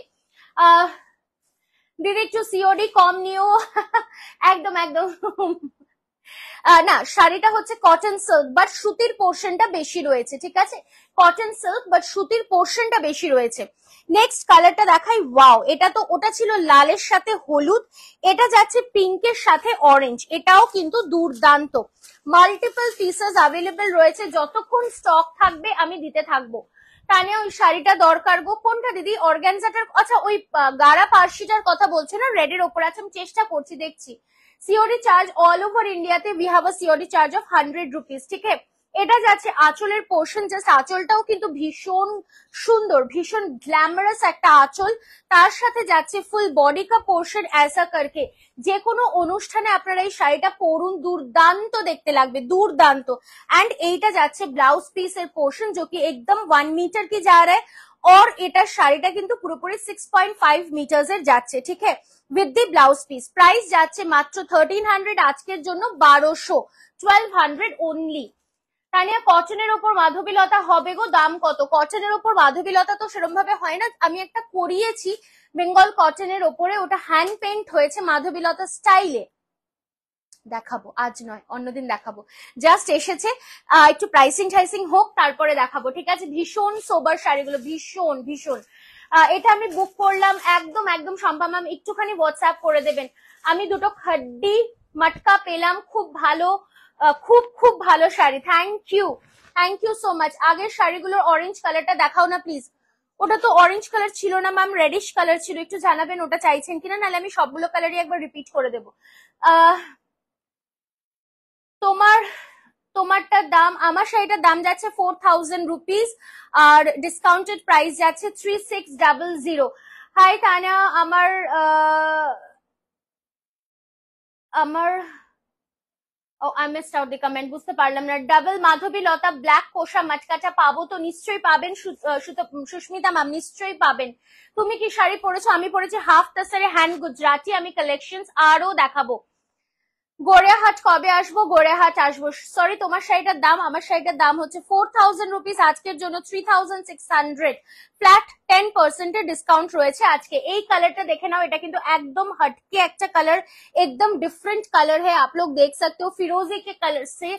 দিদি একটু সিওডি কম নিও একদম একদম না শাড়িটা হচ্ছে কটন সিল্ক বাট সুতির পোর্শনটা বেশি রয়েছে ঠিক আছে কটন সিল্ক বাট সুতির পোর্শনটা বেশি রয়েছে নেক্সট কালারটা দেখাই ওয়াও এটা তো ওটা ছিল লালের সাথে হলুদ এটা যাচ্ছে পিঙ্কের সাথে অরেঞ্জ এটাও কিন্তু দুর্দান্ত মাল্টিপল পিসেস অ্যাভেলেবেল রয়েছে যতক্ষণ স্টক থাকবে আমি দিতে থাকবো টানিয়া ওই শাড়িটা দরকার গো কোনটা দিদি অর্গ্যানজাটার আচ্ছা ওই গাড়া পার্সিটার কথা বলছে না রেডের ওপর আছে আমি চেষ্টা করছি দেখছি সিওডি চার্জ অল ওভার ইন্ডিয়াতে we have a COD charge of hundred rupees ঠিক এটা যাচ্ছে আঁচলের পোর্শন জাস্ট আঁচলটাও কিন্তু ভীষণ সুন্দর ভীষণ গ্ল্যামারাস একটা আঁচল তার সাথে যাচ্ছে ফুল বডি কা পোর্শন অ্যাসা করকে যে কোনো অনুষ্ঠানে আপনারা এই শাড়িটা পরুন দুর্দান্ত দেখতে লাগবে দুর্দান্ত অ্যান্ড এইটা যাচ্ছে ব্লাউজ পিস এর পোর্শন যে কি একদম ওয়ান মিটার কি যা রায় অর এটা শাড়িটা কিন্তু পুরোপুরি সিক্স পয়েন্ট ফাইভ মিটার্স এর যাচ্ছে ঠিক আছে with the blouse piece price যাচ্ছে মাত্র থার্টিন হান্ড্রেড আজকের জন্য বারোশো টুয়েলভ হান্ড্রেড অনলি তানিয়া কটনের ওপর মাধবীলতা হবে গো দাম কত কটনের ওপর মাধবীলতা তো সেরকম ভাবে হয় না আমি একটা করিয়েছি বেঙ্গল কটনের ওপরে ওটা হ্যান্ড পেন্ট হয়েছে মাধবীলতা স্টাইলে দেখাবো আজ নয় অন্যদিন দেখাবো জাস্ট এসেছে একটু প্রাইসিং ঠাইসিং হোক তারপরে দেখাবো ঠিক আছে ভীষণ সোবার শাড়িগুলো ভীষণ ভীষণ এটা আমি বুক করলাম একদম একদম সম্ভব ম্যাম একটুখানি হোয়াটসঅ্যাপ করে দেবেন আমি দুটো খাড্ডি মটকা পেলাম খুব ভালো খুব খুব ভালো sari thank you thank you so much আগের শাড়িগুলোর অরেঞ্জ কালারটা দেখাও না প্লিজ ওটা তো অরেঞ্জ কালার ছিল না ম্যাম রেডিশ কালার ছিল একটু জানাবেন ওটা চাইছেন কিনা নাহলে আমি সবগুলো কালারই একবার রিপিট করে দেবো তোমার তোমারটার দাম আমার শাড়িটার দাম যাচ্ছে ফোর থাউজেন্ড রুপিস আর ডিসকাউন্টেড প্রাইস যাচ্ছে থ্রি সিক্স ডাবল জিরো হাই তানা আমার আমার ও I miss out the comment বুঝতে পারলাম না ডাবল মাধবী লতা ব্ল্যাক কোষা মাটকাটা পাবো তো নিশ্চয়ই পাবেন সুস্মিতা ম্যাম নিশ্চয়ই পাবেন তুমি কি শাড়ি পরেছো আমি পরেছি হাফ টা তাসারে হ্যান্ড গুজরাটি আমি কালেকশন আরও দেখাবো গড়েহাট কবে আসবো গড়েহাট আসবো সরি তোমার সাইটার দাম আমার সাইটার দাম হচ্ছে 4000 টাকা আজকের জন্য 3600 ফ্ল্যাট 10% এ ডিসকাউন্ট রয়েছে আজকে এই কালারটা দেখে নাও এটা কিন্তু একদম हटके একটা কালার একদম डिफरेंट कलर है आप लोग देख सकते हो ফিরোজে के कलर से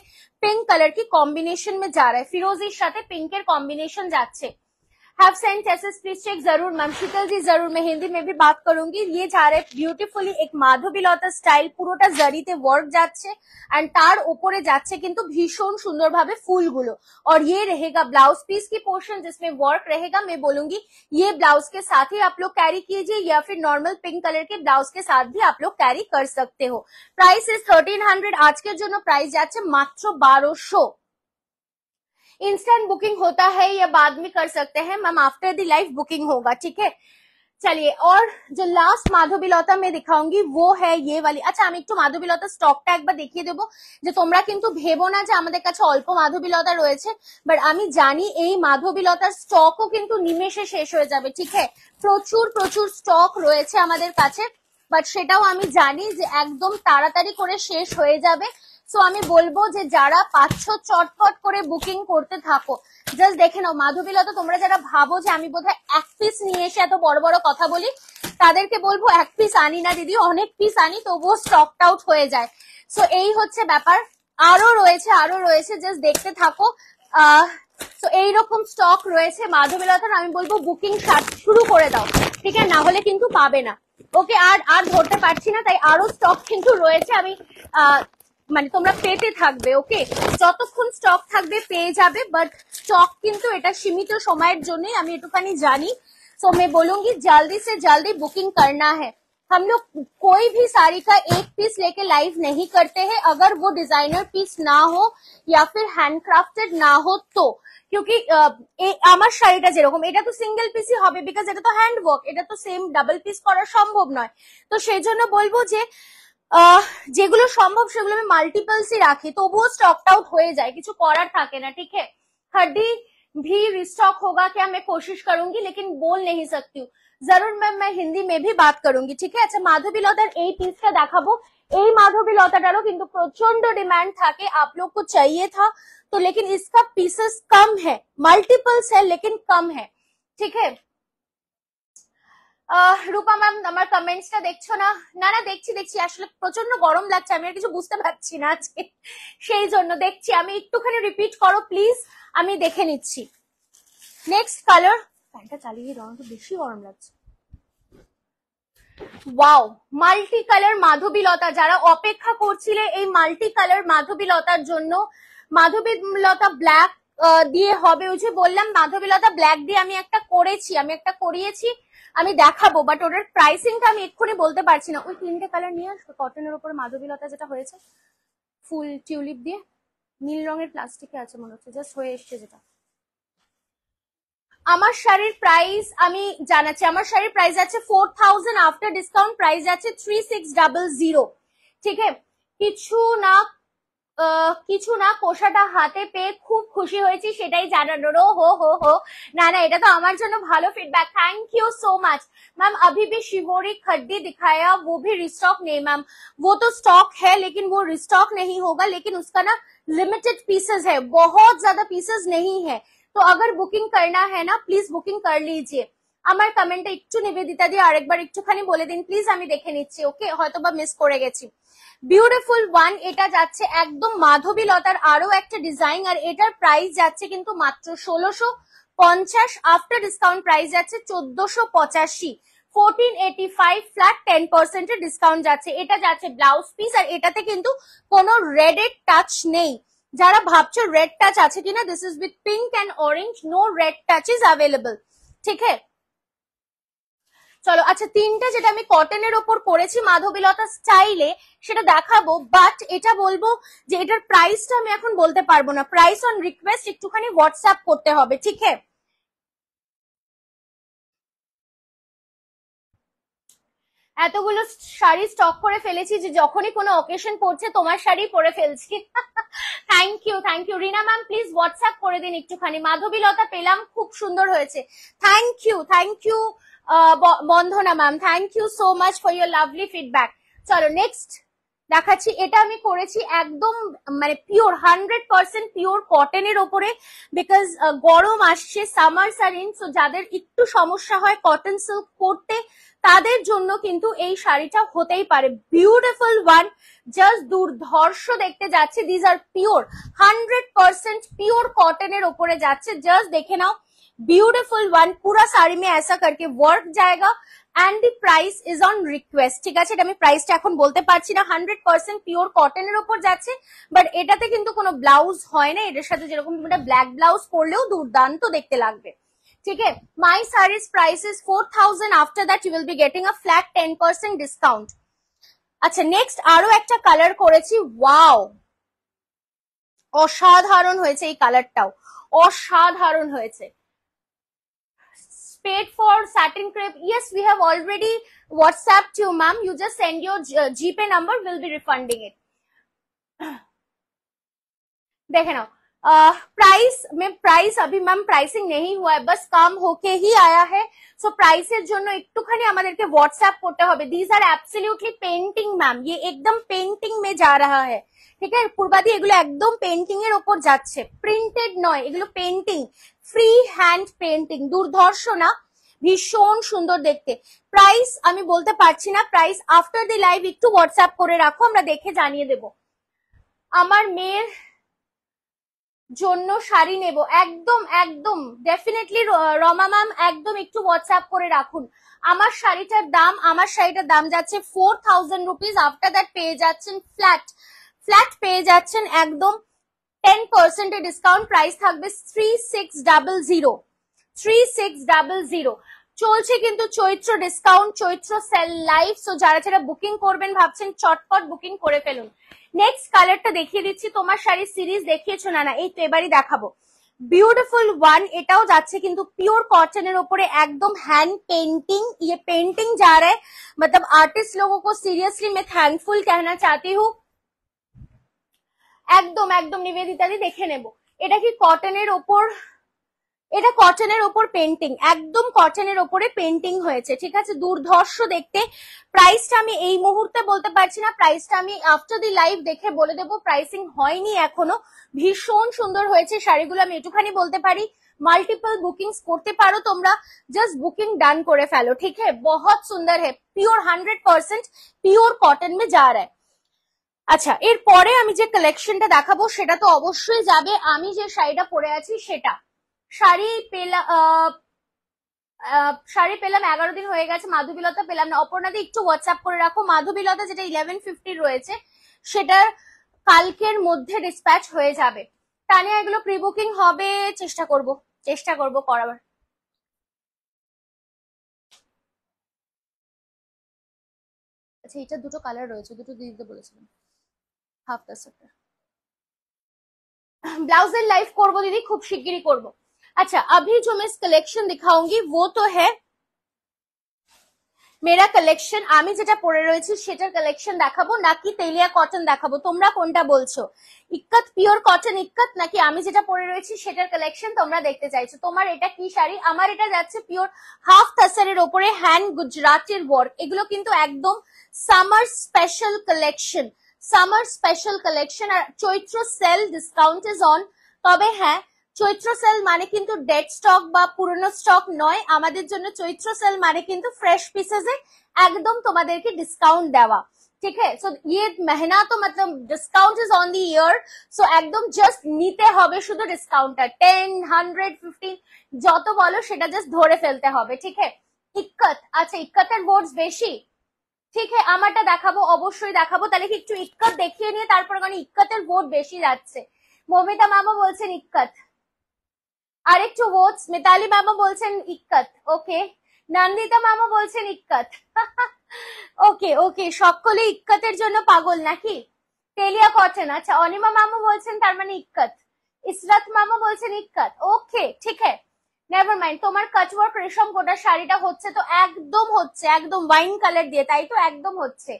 पिंक कलर के कॉम्बिनेशन में जा रहा है ফিরোজি साथे पिंक के कॉम्बिनेशन जाछे have sent S S please check जरूर मैम शीतल जी जरूर मैं हिंदी में भी बात करूंगी ये যা রে বিউটিফুলি এক মাধবী লতা স্টাইল পুরোটা জারিতে ওয়ার্ক যাচ্ছে এন্ড তার উপরে যাচ্ছে কিন্তু ভীষণ সুন্দরভাবে ফুলগুলো और ये रहेगा ब्लाउज पीस की पोर्शन जिसमें वर्क रहेगा मैं बोलूंगी ये ब्लाउज के साथ ही आप लोग कैरी कीजिए या फिर नॉर्मल पिंक कलर के ब्लाउज के साथ भी आप लोग कैरी कर सकते हो प्राइस इज थर्टीन आज के जो प्राइस যাচ্ছে मात्र बारह इंस्टेंट बुकिंग होता है या बाद में कर सकते हैं ma'am after the live booking होगा ठीक है চলিয়ে ওর যে লাস্ট মাধবীলতা মে দেখাউঙ্গি ও হ্যাঁ ইয়ে বালি আচ্ছা আমি একটু মাধবীলতা স্টকটা একবার দেখিয়ে দেবো যে তোমরা কিন্তু ভেবো না যে আমাদের কাছে অল্প মাধবীলতা রয়েছে বাট আমি জানি এই মাধবীলতার স্টকও কিন্তু নিমেষে শেষ হয়ে যাবে ঠিক হ্যাঁ প্রচুর প্রচুর স্টক রয়েছে আমাদের কাছে বাট সেটাও আমি জানি যে একদম তাড়াতাড়ি করে শেষ হয়ে যাবে সো আমি বলবো যে যারা পাচ্ছ চটপট করে বুকিং করতে থাকো জাস্ট দেখে নাও মাধবীলতা তোমরা যারা ভাবো যে আমি বোধহয় এক পিস নিয়ে এসে এত বড় বড় কথা বলি তাদেরকে বলবো এক পিস আনি না দিদি অনেক পিস আনি তবুও স্টকড আউট হয়ে যায় সো এই হচ্ছে ব্যাপার আরো রয়েছে আরো রয়েছে জাস্ট দেখতে থাকো আহ তো এইরকম স্টক রয়েছে মাধবীলতার আমি বলবো বুকিং শুরু করে দাও ঠিক আছে না হলে কিন্তু পাবে না ওকে আর আর ধরতে পারছি না তাই আরো স্টক কিন্তু রয়েছে আমি মানে তোমরা পেটে থাকবে ওকে যতক্ষন স্টক থাকবে পেয়ে যাবে বাট স্টক কিন্তু এটা সীমিত সময়ের জন্য আমি এটুকানি জানি সো আমি বলবোঙ্গি जल्दी से जल्दी बुकिंग करना है हम लोग कोई भी साड़ी का एक पीस लेके लाइव नहीं करते हैं अगर वो ডিজাইনার पीस ना हो या फिर हैंडक्राफ्टेड ना हो तो क्योंकि আমাদের শাড়িটা যেরকম এটা তো সিঙ্গেল পিসই হবে বিকজ এটা তো হ্যান্ড ورک এটা তো सेम डबल पीस করা সম্ভব নয় তো সেইজন্য বলবো যে যেগুলো সম্ভব সেগুলো আমি মাল্টিপলসই রাখি তবুও স্টকড আউট হয়ে যায় কিছু করার থাকে না ঠিক है खड्डी भी रिस्टॉक होगा क्या मैं कोशिश करूंगी लेकिन बोल नहीं सकती हूँ जरूर मैम मैं हिंदी में भी बात करूंगी ঠিক है আচ্ছা মাধবী লতার এই পিসটা দেখাবো এই মাধবী লতাটারও কিন্তু প্রচন্ড ডিমান্ড থাকে आप लोग को चाहिए था तो लेकिन इसका पीसेस कम है मल्टीपल्स है लेकिन कम है ठीक है রূপা ম্যাম আমার কমেন্টসটা দেখছো না না না দেখছি দেখছি আসলে প্রচন্ড গরম লাগছে আমি আর কিছু বুঝতে পারছি না আজকে সেই জন্য দেখছি আমি একটুখানি রিপিট করো প্লিজ আমি দেখে নিচ্ছি নেক্সট কালার প্যান্টটা চালিয়ে দাও বেশি গরম লাগছে ওয়াও মাল্টি কালার মাধবী লতা যারা অপেক্ষা করছিলে এই মাল্টি কালার মাধবী লতার জন্য মাধবী লতা ব্ল্যাক দিয়ে হবে ওই যে বললাম মাধবী লতা ব্ল্যাক দিয়ে আমি একটা করেছি আমি একটা করিয়েছি আমি দেখাবো বাট ওটার প্রাইসিংটা আমি এক্ষুনি বলতে পারছি না ওই তিনটে কালার নিয়ে আসবো কটনের ওপর মাধবীলতা যেটা হয়েছে ফুল টিউলিপ দিয়ে নীল রঙের প্লাস্টিকে আছে মনে হচ্ছে জাস্ট হয়ে এসছে যেটা আমার শাড়ির প্রাইস আমি জানাচ্ছি আমার শাড়ির প্রাইস আছে four thousand after discount price আছে থ্রি সিক্স ডাবল জিরো ঠিক আছে কিছু না यू सो मच मैम अभी भी शिहोरी खड्डी दिखाया वो भी रिस्टॉक नहीं मैम वो तो स्टॉक है लेकिन वो रिस्टॉक नहीं होगा लेकिन उसका ना लिमिटेड पीसेस है बहुत ज्यादा पीसेस नहीं है तो अगर बुकिंग करना है ना प्लीज बुकिंग कर लीजिए আমার কমেন্টে একটু নিবেদিতা দিয়ে আরেকবার একটুখানি বলে দিন প্লিজ আমি দেখে নিচ্ছি ওকে হয়তো বা মিস করে গেছি বিউটিফুল ওয়ান এটা যাচ্ছে একদম মাধবী লতার আরো একটা ডিজাইন আর এটার প্রাইস যাচ্ছে কিন্তু মাত্র ষোলোশো পঞ্চাশ আফটার ডিসকাউন্ট প্রাইস যাচ্ছে চোদ্দশো পঁচাশি fourteen eighty five flat ten পার্সেন্টের ডিসকাউন্ট যাচ্ছে এটা যাচ্ছে ব্লাউজ পিস আর এটাতে কিন্তু কোনো রেডের টাচ নেই যারা ভাবছো রেড টাচ আছে কিনা this is with pink and orange no red touch is available ঠিক আছে চলো আচ্ছা তিনটা যেটা আমি কটনের ওপর করেছি মাধবীলতা স্টাইলে সেটা দেখাবো বাট এটা বলবো যে এটার প্রাইসটা আমি এখন বলতে পারবো না প্রাইস অন রিকোয়েস্ট একটুখানি হোয়াটসঅ্যাপ করতে হবে ঠিক আছে এতগুলো শাড়ি স্টক করে ফেলেছি যে যখনই কোনো অকেশন পড়ছে তোমার শাড়ি পরে ফেলছি thank you thank you Rina ma'am please WhatsApp করে দিন একটুখানি মাধবীলতা পেলাম খুব সুন্দর হয়েছে thank you thank you Bandana ma'am thank you so much for your lovely feedback চলো নেক্সট দেখাচ্ছি এটা আমি করেছি একদম মানে পিওর হান্ড্রেড পার্সেন্ট পিওর কটনের ওপরে বিকজ গরম আসছে সামার সারিন সো যাদের একটু সমস্যা হয় কটন সিল্ক করতে তাদের জন্য কিন্তু এই শাড়িটা হতেই পারে বিউটিফুল ওয়ান জাস্ট দুর্ধর্ষ দেখতে যাচ্ছে these are pure hundred percent pure কটনের ওপরে যাচ্ছে জাস্ট দেখে নাও ब्यूटिफुल वन पूरा साड़ी में ऐसा करके वर्क जाएगा and the price is on request ঠিক আছে এটা আমি প্রাইসটা এখন বলতে পারছি না হান্ড্রেড পার্সেন্ট পিওর কটনের ওপর যাচ্ছে বাট এটাতে কিন্তু কোনো ব্লাউজ হয় না এটার সাথে যেরকম তুমি একটা ব্ল্যাক ব্লাউজ পরলেও দুর্দান্ত দেখতে লাগবে ठीक है my sari's price is four thousand after that you will be getting a flat ten percent discount আচ্ছা নেক্সট আরো একটা কালার করেছি ওয়াও অসাধারণ হয়েছে এই কালারটাও অসাধারণ হয়েছে paid for satin crepe? Yes, we have already to you, ma'am. You just send your GPay number, we'll be refunding it. देखे na प्राइस में प्राइस अभी मैम प्राइसिंग नहीं हुआ है बस काम होके ही आया है सो प्राइस व्हाट्सएप करते हैं ये एकदम पेंटिंग में जा रहा है ठीक है पूर्वादी एकदम पेंटिंग प्रिंटेड এর উপর पेंटिंग ফ্রি হ্যান্ড পেন্টিং দুর্ধর্ষ না ভীষণ সুন্দর দেখতে প্রাইস আমি বলতে পারছি না প্রাইস আফটার দি লাইভ একটু হোয়াটসঅ্যাপ করে রাখো আমরা দেখে জানিয়ে দেব আমার মেয়ের জন্য শাড়ি নেব একদম একদম ডেফিনেটলি রমা ম্যাম একদম একটু হোয়াটসঅ্যাপ করে রাখুন আমার শাড়িটার দাম আমার শাড়িটার দাম যাচ্ছে four thousand rupees after that পেয়ে যাচ্ছেন ফ্ল্যাট ফ্ল্যাট পেয়ে যাচ্ছেন একদম টেন পার্সেন্টের ডিসকাউন্ট প্রাইস থাকবে three six double zero three six double zero চলছে কিন্তু Chaitra discount Chaitra sale live so যারা যারা বুকিং করবেন ভাবছেন চটপট বুকিং করে ফেলুন নেক্সট কালারটা দেখিয়ে দিচ্ছি তোমার শাড়ি সিরিজ দেখিয়েছো না না এই তো এবারই দেখাবো বিউটিফুল ওয়ান এটাও যাচ্ছে কিন্তু পিওর কটনের ওপরে একদম হ্যান্ড পেন্টিং ইয়ে পেন্টিং যা রে মতলব আর্টিস্ট লোক কো সিরিয়াসলি सीरियसली मैं কেহনা कहना चाहती একদম একদম নিবেদিতাদি দেখে নেব এটা কি কটনের ওপর এটা কটনের ওপর পেন্টিং একদম কটনের ওপরে পেন্টিং হয়েছে ঠিক আছে দুর্ধর্ষ দেখতে প্রাইসটা আমি এই মুহূর্তে বলতে পারছি না প্রাইসটা আমি আফটার দি লাইভ দেখে বলে দেব প্রাইসিং হয়নি এখনো ভীষণ সুন্দর হয়েছে শাড়িগুলো আমি একটুখানি বলতে পারি মাল্টিপল বুকিংস করতে পারো তোমরা জাস্ট বুকিং ডান করে ফেলো ঠিক হ্যাঁ বহুত সুন্দর হ্যাঁ pure hundred percent pure cotton মে যা रहा আচ্ছা এরপরে আমি যে কালেকশনটা দেখাবো সেটা তো অবশ্যই যাবে আমি যে শাড়িটা পরে আছি সেটা শাড়ি পেলা শাড়ি পেলাম এগারো দিন হয়ে গেছে মাধুবিলতা পেলাম না অপর্ণাদি একটু হোয়াটসঅ্যাপ করে রাখো মাধুবিলতা যেটা ইলেভেন ফিফটি রয়েছে সেটা কালকের মধ্যে ডিসপ্যাচ হয়ে যাবে তা নিয়ে এগুলো প্রি বুকিং হবে চেষ্টা করব চেষ্টা করব করাবার আচ্ছা এটা দুটো কালার রয়েছে দুটো দিয়ে দিতে বলেছিলাম হাফ টাসেলটা ब्लाउज लाइव করব दीदी खूब शीघ्र ही করব अच्छा अभी जो मैं कलेक्शन दिखाऊंगी वो तो है মেরা কালেকশন আমি যেটা পরে রয়েছি সেটার কালেকশন দেখাবো নাকি তেলিয়া কটন দেখাবো তোমরা কোনটা বলছো ইক্কাত পিওর কটন ইক্কাত নাকি আমি যেটা পরে রয়েছি সেটার কালেকশন তোমরা দেখতে চাইছো তোমার এটা কি শাড়ি আমার এটা যাচ্ছে পিওর হাফ তাসারের ওপরে হ্যান্ড গুজরাটের ওয়ার্ক এগুলো কিন্তু একদম summer special collection summer special collection আর Chaitra sale discount is on তবে হ্যাঁ চৈত্র সেল মানে কিন্তু ডেড স্টক বা পুরনো স্টক নয় আমাদের জন্য চৈত্র সেল মানে কিন্তু ফ্রেশ পিসেস একদম তোমাদেরকে ডিসকাউন্ট দেওয়া ঠিক আছে সো ये महीना तो discount is on the year so একদম জাস্ট নিতে হবে শুধু ডিসকাউন্টটা টেন হান্ড্রেড ফিফটিন যত বলো সেটা জাস্ট ধরে ফেলতে হবে ঠিক আছে ইক্কত আচ্ছা ইক্কতের বোর্ডস বেশি ঠিক হয় আমারটা দেখাবো অবশ্যই দেখাবো তাহলে কি একটু ইক্কাত দেখিয়ে নিয়ে তারপর মানে ইক্কাতের ভোট বেশি যাচ্ছে মমিতা মামা বলছেন ইক্কাত আরেকটু ভোট মিতালি মামা বলছেন ইক্কাত ওকে নন্দিতা মামা বলছেন ইক্কাত ওকে ওকে সকলে ইক্কাতের জন্য পাগল নাকি তেলিয়া কটন আচ্ছা অনিমা মামা বলছেন তার মানে ইক্কাত ইসরাত মামা বলছেন ইক্কাত ওকে ঠিক হ্যাঁ নেভার মাইন্ড তোমার কাচওয়ার্ক রেশম গোটা শাড়িটা হচ্ছে তো একদম হচ্ছে একদম ওয়াইন কালার দিয়ে তাই তো একদম হচ্ছে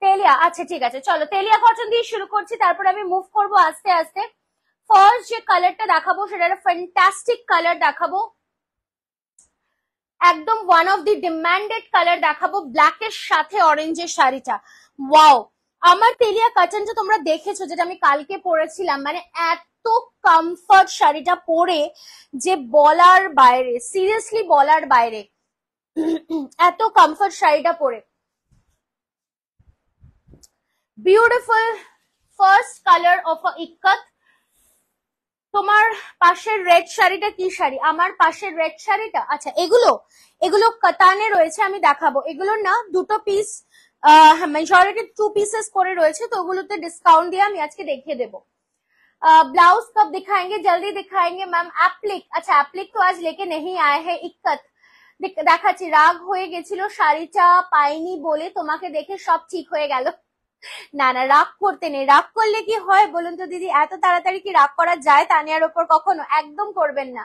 তেলিয়া আচ্ছা ঠিক আছে চলো তেলিয়া কটন দিয়ে শুরু করছি তারপর আমি মুভ করব আস্তে আস্তে ফার্স্ট যে কালারটা দেখাবো সেটা ফ্যান্টাস্টিক কালার দেখাবো একদম one of the demanded colour দেখাবো ব্ল্যাক এর সাথে অরেঞ্জের শাড়িটা ওয়াও আমার তেলিয়া কাটনটা তোমরা দেখেছো যেটা আমি কালকে পরেছিলাম মানে এত এত কমফর্ট শাড়িটা পরে যে বলার বাইরে সিরিয়াসলি বলার বাইরে এত কমফর্ট শাড়িটা পরে beautiful first colour of ikat তোমার পাশের রেড শাড়িটা কি শাড়ি আমার পাশের রেড শাড়িটা আচ্ছা এগুলো এগুলো কাতানে রয়েছে আমি দেখাবো এগুলো না দুটো পিস মেজরিটি টু পিসেস করে রয়েছে তো ওগুলোতে ডিসকাউন্ট দিয়ে আমি আজকে দেখিয়ে দেবো ब्लाउज कब दिखाएंगे जल्दी दिखाएंगे मैम অ্যাপ্লিক আচ্ছা অ্যাপ্লিক তো আজ লেকে নেহি আয় হ্যাঁ ইক্কত দেখাচ্ছি রাগ হয়ে গেছিল শাড়িটা পাইনি বলে তোমাকে দেখে সব ঠিক হয়ে গেল না না রাগ করতে নেই রাগ করলে কি হয় বলুন তো দিদি এত তাড়াতাড়ি কি রাগ করা যায় তানিয়ার ওপর কখনো একদম করবেন না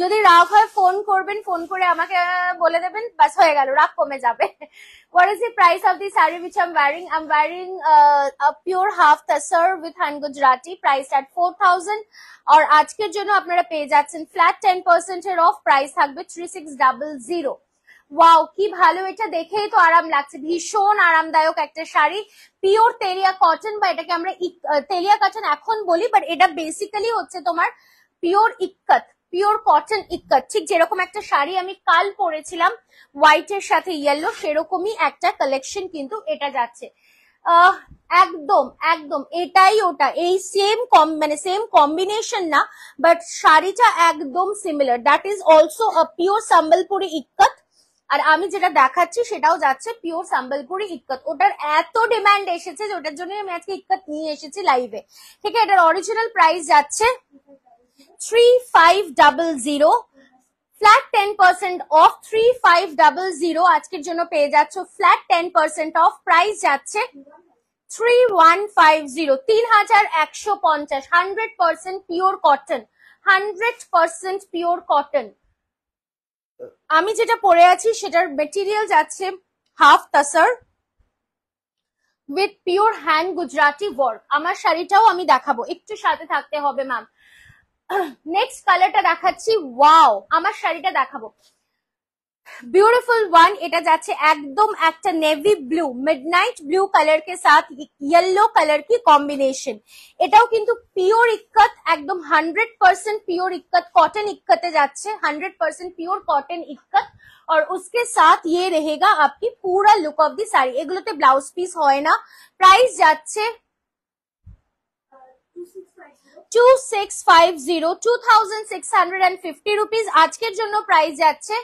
যদি রাগ হয় ফোন করবেন ফোন করে আমাকে বলে দেবেন বাস হয়ে গেল রাগ কমে যাবে what is the price of the sari which am wearing am wearing pure half tussar with hand Gujarati price at four thousand আর আজকের জন্য আপনারা পেয়ে যাচ্ছেন ফ্ল্যাট টেন পার্সেন্টের অফ প্রাইস থাকবে three six double zero wow কি ভালো এটা দেখেই তো আরাম লাগছে ভীষণ আরামদায়ক একটা শাড়ি পিওর তেরিয়া কটন বা এটাকে আমরা তেলিয়া কটন এখন বলি বাট এটা বেসিক্যালি হচ্ছে তোমার pure ikat pure cotton ikat ঠিক যেরকম একটা শাড়ি আমি কাল পরেছিলাম হোয়াইট এর সাথে ইয়েলো সেরকমই একটা কালেকশন কিন্তু এটা যাচ্ছে একদম একদম এটাই ওটা এই সেম কম মানে সেম কম্বিনেশন না বাট শাড়িটা একদম similar that is also pure Sambalpuri ikat আর আমি যেটা দেখাচ্ছি সেটাও যাচ্ছে পিওর সাম্বলপুরি ইকত ওটার এত ডিমান্ড এসেছে যে ওটার জন্য আমি আজকে ইকত নিয়ে এসেছি লাইভে ঠিক আছে এটার অরিজিনাল প্রাইস যাচ্ছে 3500 ফ্ল্যাট পার্সেন্ট অফ জিরো আজকের জন্য পেয়ে যাচ্ছ ফ্ল্যাট পার্সেন্ট অফ প্রাইস যাচ্ছে পঞ্চাশ hundred percent pure cotton percent pure cotton আমি যেটা পরে আছি সেটার মেটেরিয়াল যাচ্ছে half tussar with pure hand Gujarati work আমার শাড়িটাও আমি দেখাবো একটু সাথে থাকতে হবে ম্যাম नेक्स्ट कलर टा देखा ची वाव आमा शरीर टा देखा बो ब्यूटीफुल वन इटा जाचे एकदम एक्टर navy blue midnight blue colour के साथ येलो कलर की कॉम्बिनेशन इटा वो किंतु प्योर इक्कत एकदम 100 परसेंट प्योर इक्कत कॉटन इक्कते जाचे 100 परसेंट प्योर कॉटन इक्कत और उसके साथ ये रहेगा आपकी पूरा लुक ऑफ दी साड़ी एग्लोते ब्लाउज पीस होए ना प्राइस जाचे two six five zero two thousand six hundred and fifty rupees আজকের জন্য প্রাইস যাচ্ছে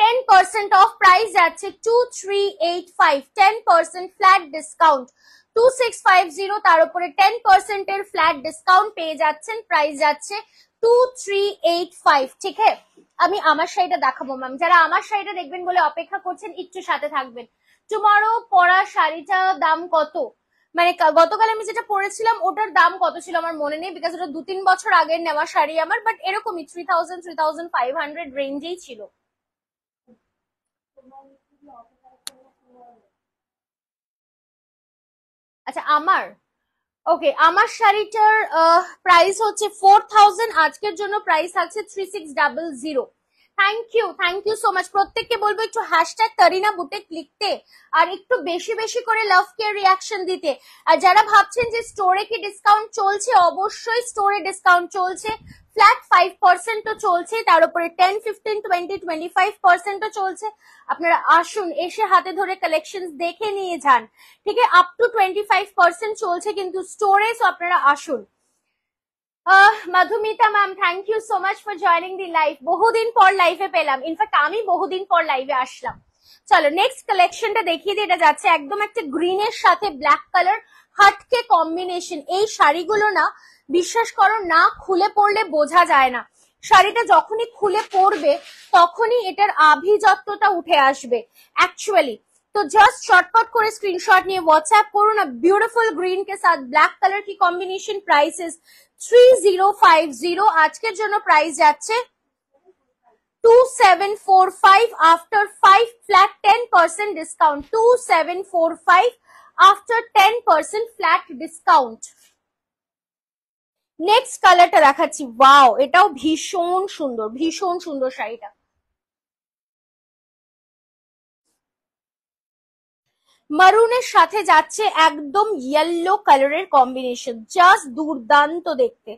টেন পার্সেন্ট অফ প্রাইস যাচ্ছে two three eight five ten percent flat discount two six five zero তার উপরে টেন এর ফ্ল্যাট ডিসকাউন্ট পেয়ে যাচ্ছেন প্রাইস যাচ্ছে টু থ্রি এইট ফাইভ ঠিক আছে আমি আমার শাড়িটা দেখাবো ম্যাম যারা আমার শাড়িটা দেখবেন বলে অপেক্ষা করছেন একটু সাথে থাকবেন টুমারো পরা শাড়িটা দাম কত মানে গতকাল আমি যেটা পরেছিলাম ওটার দাম কত ছিল আমার মনে নেই বিকজ ওটা দু তিন বছর আগের নেওয়া শাড়ি আমার বাট এরকমই three thousand three thousand five hundred রেঞ্জেই ছিল আচ্ছা আমার ওকে আমার শাড়িটার প্রাইস হচ্ছে ফোর থাউজেন্ড আজকের জন্য প্রাইস আছে three six double zero thank you thank you so much প্রত্যেককে বলবো একটু হ্যাশট্যাগ তারিনা বুটে লিখতে আর একটু বেশি বেশি করে লাভ কেয়ার রিয়াকশন দিতে আর যারা ভাবছেন যে স্টোরে কি ডিসকাউন্ট চলছে অবশ্যই স্টোরে ডিসকাউন্ট চলছে ফ্ল্যাট ফাইভ পার্সেন্ট তো চলছে তার উপরে ten fifteen twenty twenty five percent তো চলছে আপনারা আসুন এসে হাতে ধরে কালেকশন দেখে নিয়ে যান ঠিক আছে up to twenty five percent চলছে কিন্তু স্টোরে সো আপনারা আসুন Madhumita ma'am thank you so much for joining the live বহুদিন পর লাইভে পেলাম ইনফ্যাক্ট আমি বহুদিন পর লাইভে আসলাম চলো নেক্সট কালেকশনটা দেখিয়ে দিই এটা যাচ্ছে একদম একটা গ্রিনের সাথে ব্ল্যাক কালার হাটকে কম্বিনেশন এই শাড়িগুলো না বিশ্বাস করো না খুলে পড়লে বোঝা যায় না শাড়িটা যখনই খুলে পড়বে তখনই এটার আভিজাত্যটা উঠে আসবে অ্যাকচুয়ালি তো জাস্ট শর্টকাট করে স্ক্রিনশট নিয়ে হোয়াটসঅ্যাপ করুন না বিউটিফুল গ্রিন কে সাথ ব্ল্যাক কালার কি combination prices three zero five zero আজকের জন্য প্রাইস যাচ্ছে two seven four five after five flat ten percent discount two seven four five after ten percent flat discount next কালারটা দেখাচ্ছি ওয়াও এটাও ভীষণ সুন্দর ভীষণ সুন্দর শাড়িটা মারুনের সাথে যাচ্ছে একদম ইয়েলো কালারের কম্বিনেশন জাস্ট দুর্দান্ত দেখতে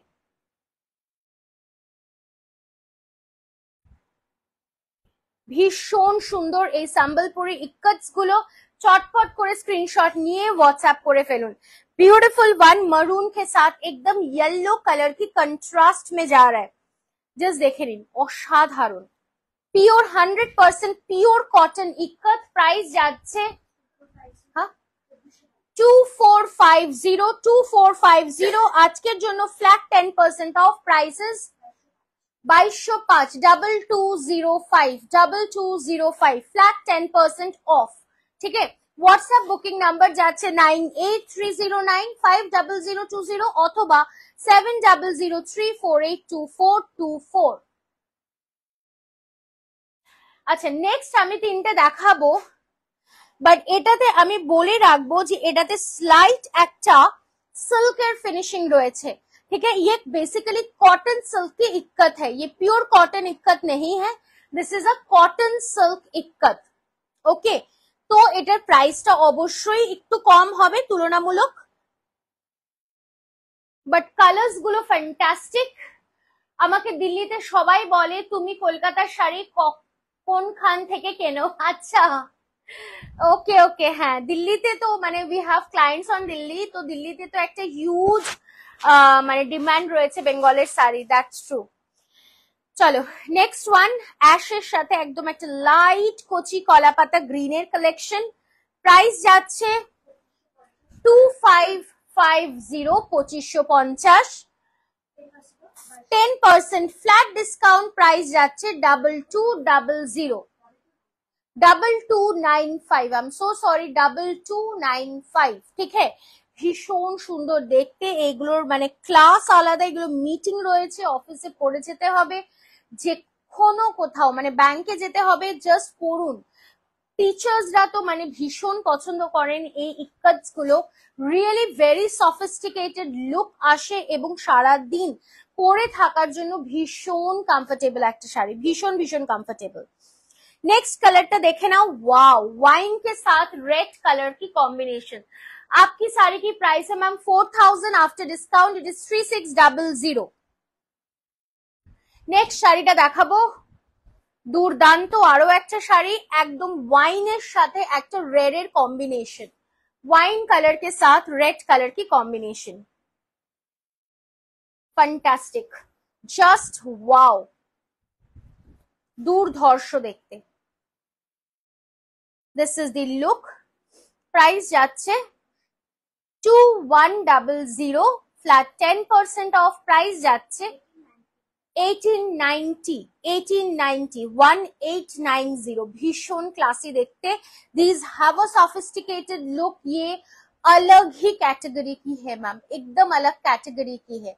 ভীষণ সুন্দর এই সাম্বলপুরি ইকটস গুলো চটপট করে স্ক্রিনশট নিয়ে হোয়াটসঅ্যাপ করে ফেলুন বিউটিফুল ওয়ান মারুন কে সাথ একদম ইয়েলো কালার কি কন্ট্রাস্ট মে যা रहा জাস্ট দেখে নিন অসাধারণ pure hundred percent pure cotton ikat price যাচ্ছে two four five zero two four five zero আজকের জন্য flat ten percent off prices বাইশশো পাঁচ double two zero five double two zero five flat ten percent off ঠিক আছে হোয়াটসঅ্যাপ বুকিং নাম্বার যাচ্ছে nine eight three zero nine five double zero two zero অথবা seven double zero three four eight two four two four আচ্ছা নেক্সট আমি তিনটে দেখাবো বাট এটাতে আমি বলে রাখবো যে এটাতে স্লাইট একটা সিল্কের ফিনিশিং রয়েছে ঠিক হ্যাঁ ইয়ে বেসিক্যালি কটন সিল্ক কি ইকত হ্যাঁ পিওর কটন ইকত নেই হ্যাঁ this is a cotton silk ikat okay তো এটার প্রাইসটা অবশ্যই একটু কম হবে তুলনামূলক বাট কালার্স গুলো ফ্যান্টাস্টিক আমাকে দিল্লিতে সবাই বলে তুমি কলকাতার শাড়ি কোনখান থেকে কেনো আচ্ছা ওকে ওকে হ্যাঁ দিল্লিতে তো মানে we have clients on Delhi তো দিল্লিতে তো একটা হিউজ মানে ডিমান্ড রয়েছে বেঙ্গলের শাড়ি দ্যাটস ট্রু চলো নেক্সট ওয়ান অ্যাশের সাথে একদম একটা লাইট কচি কলা পাতা গ্রিনের কালেকশন প্রাইস যাচ্ছে টু ফাইভ ফাইভ জিরো পঁচিশশো পঞ্চাশ ten percent flat discount price যাচ্ছে double two double zero double two nine five I am so sorry double two nine five ठीक है ভীষণ সুন্দর দেখতে এগুলোর মানে ক্লাস আলাদা এগুলো মিটিং রয়েছে অফিসে পড়ে যেতে হবে যে কোনো কোথাও মানে ব্যাংকে যেতে হবে জাস্ট পড়ুন টিচার্সরা তো মানে ভীষণ পছন্দ করেন এই ইকাজ গুলো রিয়েলি ভেরি সফিস্টিকেটেড লুক আসে এবং সারা দিন পরে থাকার জন্য ভীষণ কমফোর্টেবল একটা শাড়ি ভীষণ ভীষণ কমফোর্টেবল नेक्स्ट कलर तो देखे ना वाओ वाइन के साथ रेड कलर की कॉम्बिनेशन आपकी साड़ी की प्राइस है ma'am four thousand after discount it is three six double zero next zero next শাড়িটা দেখাবো দুর্দান্ত আরো একটা শাড়ি একদম ওয়াইনের সাথে একটা रेड एर कॉम्बिनेशन वाइन कलर के साथ रेड कलर की कॉम्बिनेशन फंटास्टिक जस्ट वाओ दूरधर्ष देखते this is the look price যাচ্ছে 2100 10% 1890 1890 1890 लुक अलग ही कैटेगरी की है मैम एकदम अलग कैटेगरी की है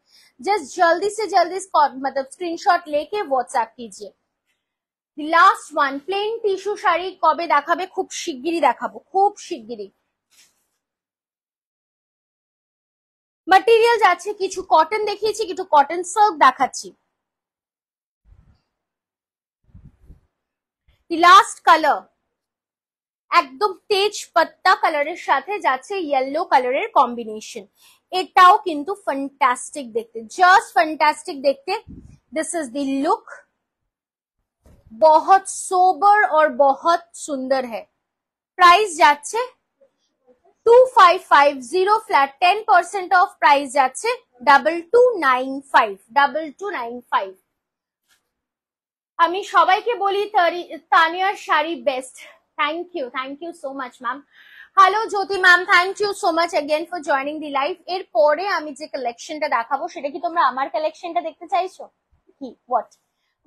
जस्ट जल्दी से जल्दी मतलब स्क्रीनशॉट लेके व्हाट्सएप कीजिए last one plain tissue sari কবে দেখাবে খুব শিগগিরই দেখাবো খুব শিগগিরই মাটেরিয়াল আছে কিছু কটন দেখিয়েছি কিছু কটন সার্ক দেখাচ্ছি লাস্ট কালার একদম তেজ পাত্তা কালারের সাথে যাচ্ছে ইয়েলো কালারের কম্বিনেশন এটাও কিন্তু ফ্যান্টাস্টিক দেখতে জাস্ট ফ্যান্টাস্টিক দেখতে দিস ইজ দি লুক বহুত সোবার আর বহুত সুন্দর হ্যাঁ প্রাইস যাচ্ছে two five five zero flat ten percent off price যাচ্ছে double two nine five double two nine five আমি সবাইকে বলি তানিয়ার sari best thank you thank you so much ma'am hello Jyoti ma'am thank you so much again for joining the live এরপরে আমি যে কালেকশনটা দেখাবো সেটা কি তোমরা আমার কালেকশনটা দেখতে চাইছো কি what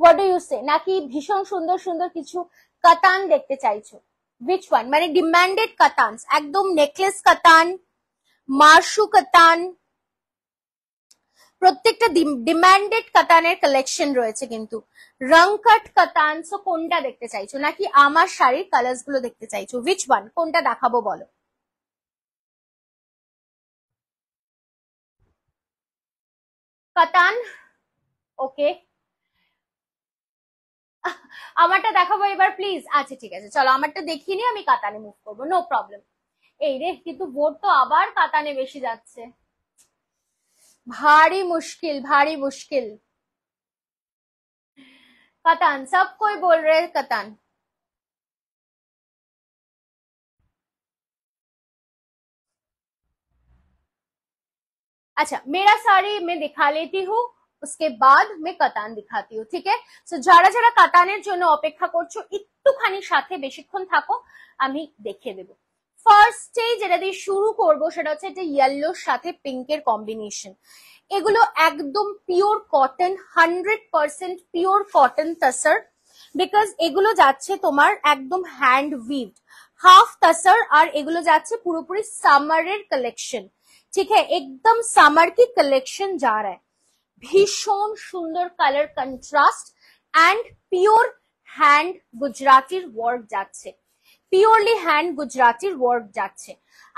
what do you say নাকি ভীষণ সুন্দর সুন্দর কিছু কাতান দেখতে চাইছো উইচ ওয়ান মানে ডিমান্ডেড কাতান একদম নেকলেস কাতান মার্শু কাতান প্রত্যেকটা ডিমান্ডেড কাতানের কালেকশন রয়েছে কিন্তু রং কাট কাতান সো কোনটা দেখতে চাইছো নাকি আমার শাড়ির কালার্স গুলো দেখতে চাইছো উইচ ওয়ান কোনটা দেখাবো বলো কাতান ওকে আমারটা দেখাবো এবার প্লিজ আচ্ছা ঠিক আছে চলো আমারটা দেখিনি আমি কাতানে মুভ করবো নো প্রবলেম এই রে কিন্তু ভোট তো আবার কাতানে বেশি যাচ্ছে ভারী মুশকিল ভারী মুশকিল কাতান সব কই বল রে কাতান আচ্ছা মেরা সারি মে দেখা লেতি হু उसके बाद मैं কাতান দিখাতি হু ঠিক আছে সো যারা যারা কাতানের জন্য অপেক্ষা করছো একটুখানি সাথে বেশিক্ষণ থাকো আমি দেখে দেবো ফার্স্টে যেটা দিয়ে শুরু করব সেটা হচ্ছে এটা ইয়েলোর সাথে পিঙ্কের কম্বিনেশন এগুলো একদম pure cotton hundred percent pure cotton tussar because এগুলো যাচ্ছে তোমার একদম হ্যান্ড উইভড হাফ তাসার আর এগুলো যাচ্ছে পুরোপুরি সামারের কালেকশন ঠিক হ্যাঁ একদম সামার কি কালেকশন যা রায় ভীষণ সুন্দর colour contrast and pure hand গুজরাটির ওয়ার্ক যাচ্ছে পিওরলি হ্যান্ড গুজরাটির ওয়ার্ক যাচ্ছে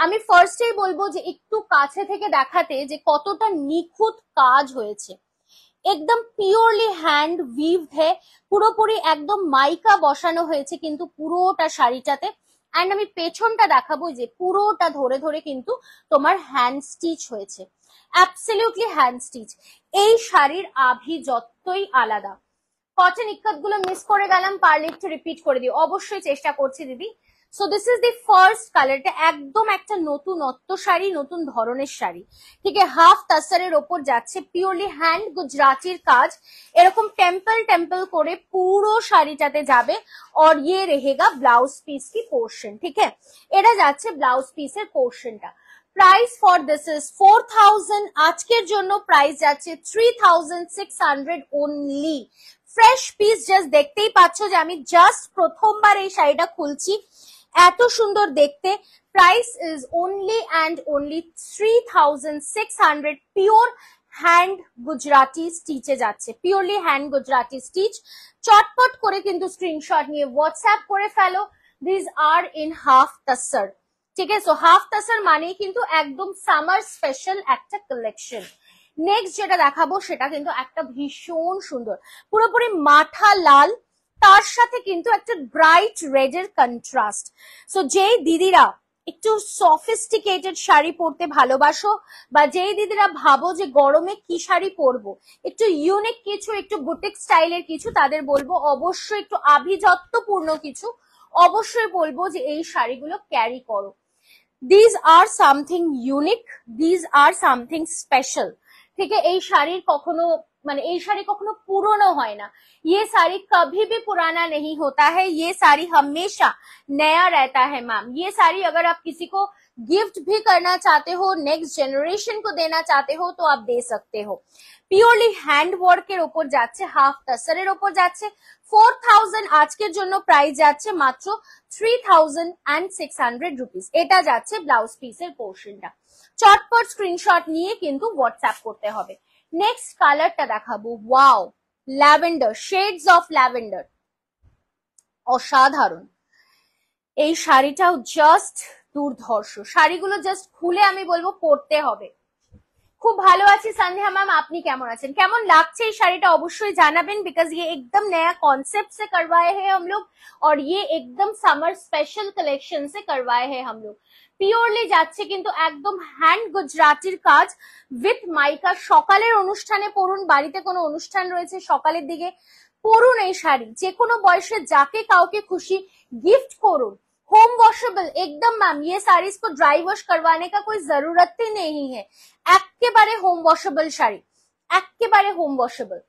আমি ফার্স্টেই বলবো যে একটু কাছে থেকে দেখাতে যে কতটা নিখুঁত কাজ হয়েছে একদম পিওরলি হ্যান্ড উইভড হে পুরোপুরি একদম মাইকা বসানো হয়েছে কিন্তু পুরোটা শাড়িটাতে অ্যান্ড আমি পেছনটা দেখাবো যে পুরোটা ধরে ধরে কিন্তু তোমার হ্যান্ড স্টিচ হয়েছে অ্যাবসলিউটলি হ্যান্ড স্টিচ এই শাড়ির যতই আলাদা কটন ইকাত গুলো মিস করে গেলাম পারলে একটু রিপিট করে দিই অবশ্যই চেষ্টা করছি দিদি so this is the first colour এটা একদম একটা অত্ত শাড়ি নতুন ধরনের শাড়ি ঠিক আছে হাফ তাসারের ওপর যাচ্ছে পিওরলি হ্যান্ড গুজরাটির কাজ এরকম টেম্পল টেম্পল করে পুরো শাড়িটাতে যাবে আর ইয়ে রেহেগা ব্লাউজ পিস কি পোর্শন ঠিক আছে এটা যাচ্ছে ব্লাউজ পিসের পোর্শনটা price for this is four thousand আজকের জন্য প্রাইস যাচ্ছে three thousand six hundred only fresh piece just দেখতেই পাচ্ছ যে আমি জাস্ট প্রথমবার এই শাড়িটা খুলছি এত সুন্দর দেখতে price is only and only three thousand six hundred pure hand Gujarati স্টিচে যাচ্ছে পিওরলি হ্যান্ড গুজরাটি স্টিচ চটপট করে কিন্তু স্ক্রিনশট নিয়ে হোয়াটসঅ্যাপ করে ফেলো these are in half tussar ঠিক আছে হাফ তাসার মানে কিন্তু একদম সামার স্পেশাল একটা কালেকশন নেক্সট যেটা দেখাবো সেটা কিন্তু একটা ভীষণ সুন্দর পুরোপুরি মাঠা লাল তার সাথে কিন্তু একটা ব্রাইট রেড এর কন্ট্রাস্ট সো যেই দিদিরা একটু সফিস্টিকেটেড শাড়ি পরতে ভালোবাসো বা যেই দিদিরা ভাবো যে গরমে কি শাড়ি পরবো একটু ইউনিক কিছু একটু বুটিক স্টাইলের কিছু তাদের বলবো অবশ্যই একটু আভিজাত্যপূর্ণ কিছু অবশ্যই বলবো যে এই শাড়িগুলো ক্যারি করো these are something unique these are something special ठीक है ये शरीर কখনো মানে এই শাড়ি কখনো পুরনো হয় ये साड़ी कभी भी पुराना नहीं होता है ये साड़ी हमेशा नया रहता है मैम ये साड़ी अगर आप किसी को गिफ्ट भी करना चाहते हो नेक्स्ट जेनरेशन को देना चाहते हो तो आप दे सकते हो प्योरली हैंड वर्क के ऊपर जाते हाफ तसर ऊपर जाते ফোর থাউজেন্ড আজকের জন্য প্রাইস যাচ্ছে মাত্র three thousand and six hundred rupees এটা যাচ্ছে ব্লাউজ পিসের পোর্শনটা চটপট স্ক্রিনশট নিয়ে কিন্তু হোয়াটসঅ্যাপ করতে হবে নেক্সট কালারটা দেখাবো wow lavender shades of lavender অসাধারণ এই শাড়িটাও জাস্ট দুর্ধর্ষ শাড়িগুলো জাস্ট খুলে আমি বলবো পরতে হবে খুব ভালো আছি সন্ধ্যা ম্যাম আপনি কেমন আছেন কেমন লাগছে এই শাড়িটা অবশ্যই জানাবেন বিকজ ইয়ে একদম নয়া কনসেপ্ট সে করবায়ে হে हम लोग और একদম সামার স্পেশাল কালেকশন कलेक्शन করবায়ে হে हैं পিওরলি যাচ্ছে কিন্তু একদম হ্যান্ড গুজরাটির কাজ উইথ মাইকা সকালের অনুষ্ঠানে পড়ুন বাড়িতে কোনো অনুষ্ঠান রয়েছে সকালের দিকে পরুন এই শাড়ি যে কোনো বয়সে যাকে কাউকে খুশি গিফট করুন होम वॉशेबल एकदम मैम ये साड़ीज को ड्राई वॉश करवाने का कोई जरूरत ही नहीं है बारे होम वॉशेबल साड़ी बारे home washable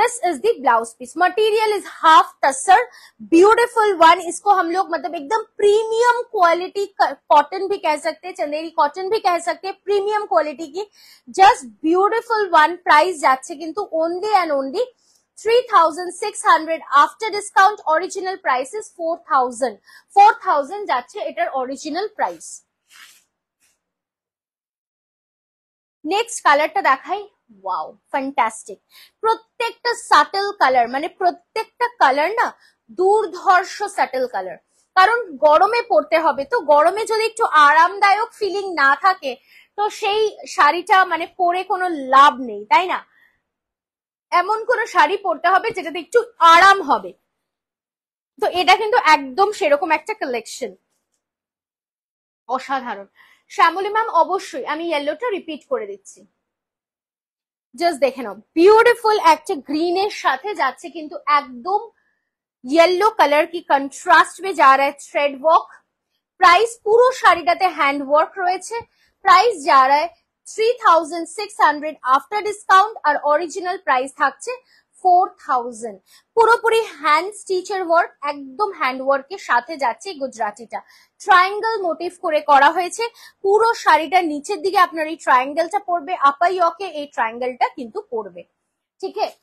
this is the blouse piece material is half tussar beautiful one इसको हम लोग मतलब एकदम प्रीमियम क्वालिटी कॉटन भी कह सकते हैं चंदेरी कॉटन भी कह सकते हैं प्रीमियम क्वालिटी की जस्ट ब्यूटिफुल वन प्राइस जाते কিন্তু only and only 3600 after discount original price is 4000 4000 যাচ্ছে এটার অরিজিনাল প্রাইস নেক্সট কালারটা দেখাই ওয়াও ফ্যান্টাস্টিক প্রত্যেকটা সাটল কালার মানে প্রত্যেকটা কালার না দুর্ধর্ষ সাটেল কালার কারণ গরমে পড়তে হবে তো গরমে যদি একটু আরামদায়ক ফিলিং না থাকে তো সেই শাড়িটা মানে পরে কোনো লাভ নেই তাই না এমন কোনো শাড়ি পরতে হবে যেটাতে একটু আরাম হবে তো এটা কিন্তু একদম সেরকম একটা কালেকশন অসাধারণ শ্যামলী ম্যাম অবশ্যই আমি ইয়েলোটা রিপিট করে দিচ্ছি জাস্ট দেখে নাও বিউটিফুল একটা গ্রিনের সাথে যাচ্ছে কিন্তু একদম ইয়েলো কালার কি কন্ট্রাস্ট में যা রায় থ্রেড ওয়ার্ক প্রাইস পুরো শাড়িটাতে হ্যান্ড ওয়ার্ক রয়েছে প্রাইস যা রায় three thousand six hundred after discount আর অরিজিনাল প্রাইস থাকছে ফোর থাউজেন্ড পুরোপুরি হ্যান্ড স্টিচের ওয়ার্ক একদম হ্যান্ড ওয়ার্কের সাথে যাচ্ছে গুজরাটিটা ট্রায়াঙ্গেল মোটিভ করে করা হয়েছে পুরো শাড়িটা নিচের দিকে আপনার এই ট্রায়াঙ্গেলটা পড়বে আপাই অকে এই ট্রায়াঙ্গেলটা কিন্তু পড়বে ঠিক আছে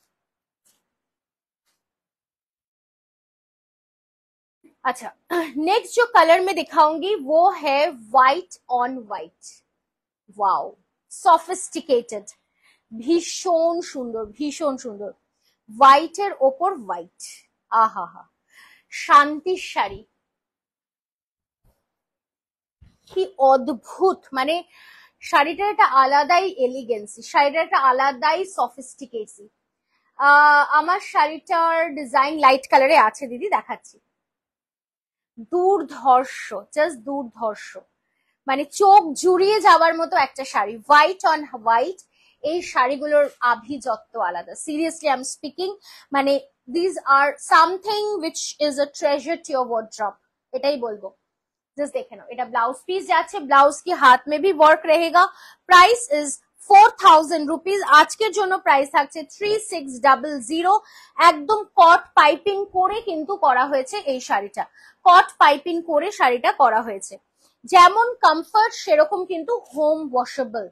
আচ্ছা নেক্সট কালার कलर দেখাউঙ্গি ও वो white on white white sophisticated ভীষণ সুন্দর ভীষণ সুন্দর হোয়াইটের ওপর হোয়াইট আহা হা শান্তির শাড়ি কি অদ্ভুত মানে শাড়িটার একটা আলাদাই এলিগেন্সি শাড়িটার একটা আলাদাই সফিস্টিকেসি আমার শাড়িটার ডিজাইন লাইট কালারে আছে দিদি দেখাচ্ছি দুর্ধর্ষ জাস্ট দুর্ধর্ষ মানে চোখ জুড়িয়ে যাওয়ার মতো একটা শাড়ি হোয়াইট অন হোয়াইট এই শাড়িগুলোর আভিজত্ব আলাদা সিরিয়াসলি আই এম স্পিকিং মানে these are something which is a treasure to your wardrobe এটাই বলবো জাস্ট দেখে নাও এটা ব্লাউজ পিস যাচ্ছে ব্লাউজ কি হাত মে ভি ওয়ার্ক রেহেগা price is four thousand rupees আজকের জন্য প্রাইস থাকছে থ্রি সিক্স ডাবল জিরো একদম কট পাইপিং করে কিন্তু করা হয়েছে এই শাড়িটা কট পাইপিং করে শাড়িটা করা হয়েছে যেমন কমফর্ট সেরকম কিন্তু home washable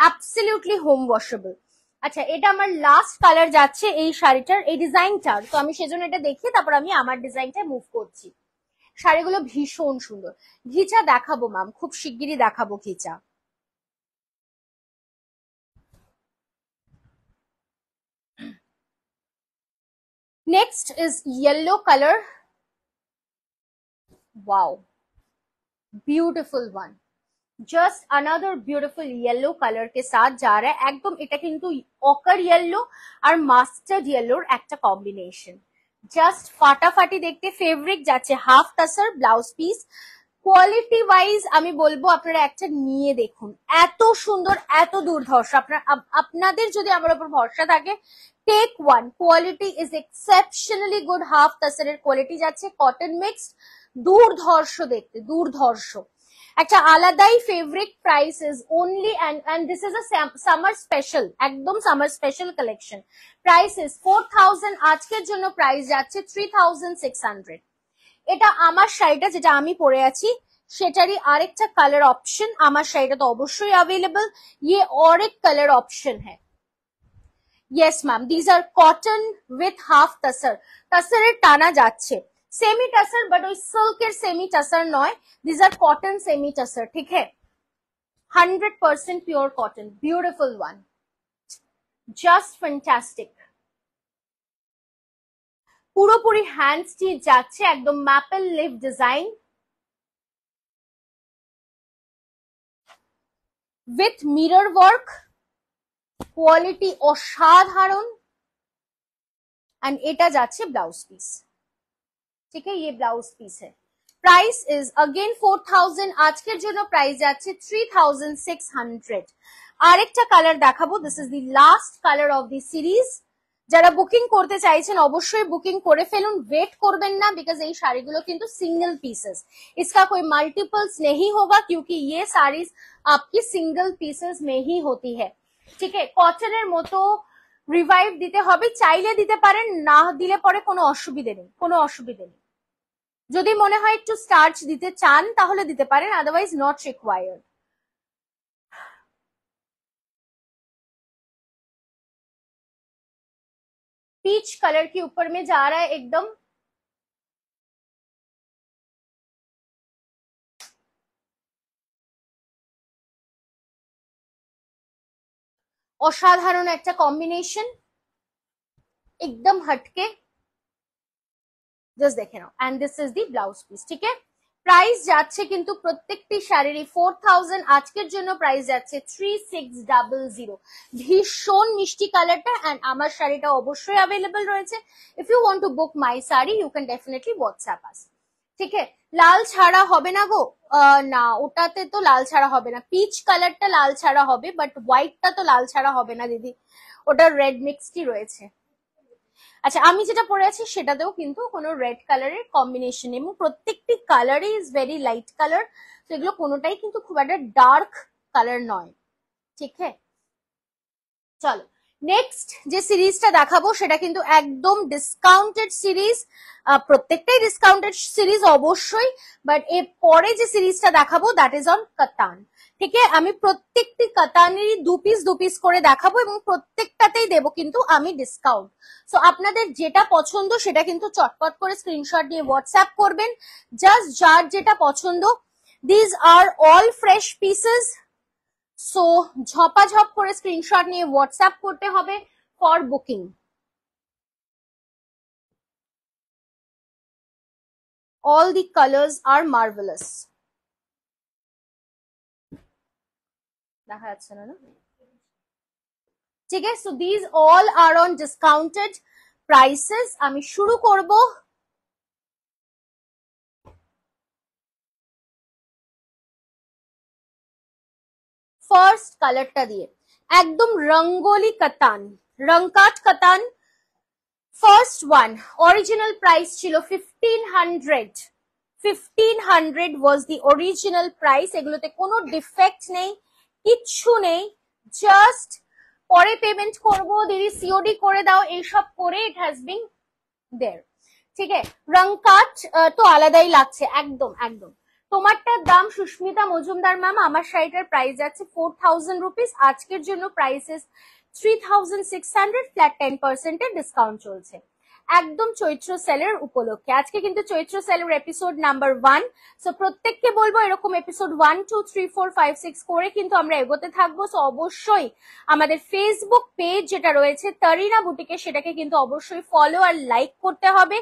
absolutely home washable আচ্ছা এটা আমার লাস্ট কালার যাচ্ছে এই শাড়িটার এই ডিজাইনটার তো আমি সেজন্য এটা দেখিয়ে তারপর আমি আমার ডিজাইনটা মুভ করছি শাড়িগুলো ভীষণ সুন্দর ঘিচা দেখাবো ম্যাম খুব শিগগিরই দেখাবো ghicha next is yellow colour wow beautiful one just another beautiful yellow colour के साथ जा रहा একদম এটা কিন্তু অকার ইয়েলো আর মাস্টার্ড ইয়েলোর একটা কম্বিনেশন জাস্ট ফাটাফাটি দেখতে ফেব্রিক যাচ্ছে half tussar blouse piece quality wise আমি বলবো আপনারা একটা নিয়ে দেখুন এত সুন্দর এত দুর্ধর্ষ আপনার আপনাদের যদি আমার উপর ভরসা থাকে take one quality is exceptionally good half তাসারের কোয়ালিটি যাচ্ছে কটন মিক্সড দূরধর্ষ দেখতে দূরধর্ষ একটা আলাদাই favourite price is only and and this is a summer special একদম summer special collection price is four thousand আজকের জন্য প্রাইস যাচ্ছে থ্রি থাউজেন্ড সিক্স হান্ড্রেড এটা আমার শাড়িটা যেটা আমি পরে আছি সেটারই আরেকটা কালার অপশন আমার শাড়িটা তো অবশ্যই অ্যাভেলেবল ইয়ে और एक कलर ऑप्शन है yes ma'am these are cotton with half tussar তাসারের টানা যাচ্ছে সেমি টাসার বাট ওই সিল্কের সেমি টাসার নয় these are cotton semi tussar ঠিক है 100% pure cotton beautiful one just fantastic পুরোপুরি হ্যান্ডসটি যাচ্ছে একদম maple leaf design with mirror work quality অসাধারণ অ্যান্ড এটা যাচ্ছে ব্লাউজ পিস ठीक है ये ब्लाउज पीस है price is again four thousand আজকের জন্য প্রাইস যাচ্ছে থ্রি থাউজেন্ড সিক্স হান্ড্রেড আরেকটা কালার দেখাবো this is the last colour of the series যারা বুকিং করতে চাইছেন অবশ্যই বুকিং করে ফেলুন ওয়েট করবেন না বিকজ এই শাড়িগুলো কিন্তু সিঙ্গল পিসেস ইসকা कोई মাল্টিপলস नहीं হোগা কিউকি ইয়ে साड़ीज আপকি সিঙ্গল পিসেস মেহি ही होती ঠিক है কটনের মতো রিভাইভ দিতে হবে চাইলে দিতে পারেন না দিলে পরে কোনো অসুবিধে নেই কোনো অসুবিধে নেই যদি মনে হয় একটু স্টার্চ দিতে চান তাহলে দিতে পারেন otherwise not required peach colour কি উপর মে যা রা একদম অসাধারণ একটা কম্বিনেশন একদম হটকে জাস্ট দেখে নাও and this is the blouse piece ঠিক আছে প্রাইস যাচ্ছে কিন্তু প্রত্যেকটি শাড়িরই ফোর থাউজেন্ড আজকের জন্য প্রাইস যাচ্ছে থ্রি সিক্স ডাবল জিরো ভীষণ মিষ্টি কালারটা অ্যান্ড আমার শাড়িটা অবশ্যই অ্যাভেলেবেল রয়েছে if you want to book my sari you can definitely WhatsApp us ঠিক আছে লাল ছাড়া হবে না গো না ওটাতে তো লাল ছাড়া হবে না পিচ কালারটা লাল ছাড়া হবে বাট হোয়াইটটা তো লাল ছাড়া হবে না দিদি ওটা রেড মিক্সটি রয়েছে আচ্ছা আমি যেটা পরে আছি সেটাতেও কিন্তু কোনো রেড কালারের কম্বিনেশন এবং প্রত্যেকটি কালারই ইজ ভেরি লাইট কালার তো এগুলো কোনোটাই কিন্তু খুব একটা ডার্ক কালার নয় ঠিক হ্যাঁ চলো নেক্সট যে সিরিজটা দেখাবো সেটা কিন্তু একদম ডিসকাউন্টেড সিরিজ প্রত্যেকটাই ডিসকাউন্টেড সিরিজ অবশ্যই বাট এর পরে যে সিরিজটা দেখাবো দ্যাট ইজ অন কাতান ঠিক আছে আমি প্রত্যেকটি কাতানেরই দু পিস দু পিস করে দেখাবো এবং প্রত্যেকটাতেই দেব কিন্তু আমি ডিসকাউন্ট সো আপনাদের যেটা পছন্দ সেটা কিন্তু চটপট করে স্ক্রিনশট দিয়ে হোয়াটসঅ্যাপ করবেন জাস্ট যার যেটা পছন্দ these are all fresh pieces so ঝপাঝপ করে স্ক্রিনশট নিয়ে হোয়াটসঅ্যাপ করতে হবে for booking all the colors are marvelous দেখা যাচ্ছে না না ঠিক আছে so these all are on discounted prices আমি শুরু করব ফার্স্ট কালারটা দিয়ে একদম রঙ্গোলি কাতান রঙ্কাট katan first one original price ছিল fifteen hundred fifteen hundred was the original price এগুলোতে কোনো ডিফেক্ট নেই কিচ্ছু নেই জাস্ট পরে পেমেন্ট করবো দিদি সিওডি করে দাও এইসব করে ইট হ্যাজ বিন দের ঠিক আছে রং কাট তো আলাদাই লাগছে একদম একদম তোমারটার দাম সুস্মিতা মজুমদার ম্যাম আমার শাড়িটার প্রাইস যাচ্ছে ফোর থাউজেন্ড রুপিস আজকের জন্য prices three thousand six hundred flat ten পার্সেন্টের ডিসকাউন্ট চলছে একদম চৈত্র সেলের উপলক্ষে আজকে কিন্তু চৈত্র সেলের এপিসোড নাম্বার ওয়ান সো প্রত্যেককে বলবো এরকম episode one two three four five six করে কিন্তু আমরা এগোতে থাকবো সো অবশ্যই আমাদের ফেসবুক পেজ যেটা রয়েছে তারিনা বুটিকে সেটাকে কিন্তু অবশ্যই ফলো আর লাইক করতে হবে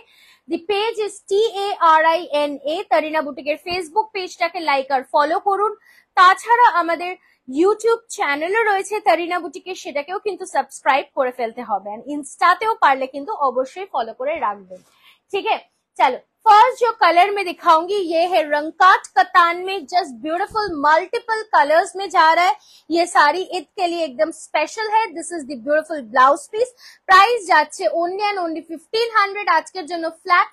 the page is T A R I N A Tarina বুটিকের ফেসবুক পেজটাকে লাইক আর ফলো করুন তাছাড়া আমাদের ইউটিউব চ্যানেলও রয়েছে তারিনা বুটিকে সেটাকেও কিন্তু সাবস্ক্রাইব করে ফেলতে হবে ইনস্টাতেও পারলে কিন্তু অবশ্যই ফলো করে রাখবেন ঠিক আছে চলো ফার্স্ট जो कलर में दिखाऊंगी ये है रंगकाट कतान में जस्ट ब्यूटीफुल मल्टीपल कलर्स में जा रहा है ये साड़ी ईद के लिए एकदम स्पेशल है this is the beautiful blouse piece price যাচ্ছে only and only 1500 আজকের জন্য flat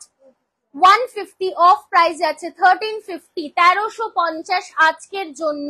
one fifty off price যাচ্ছে থার্টিন ফিফটি তেরোশো পঞ্চাশ আজকের জন্য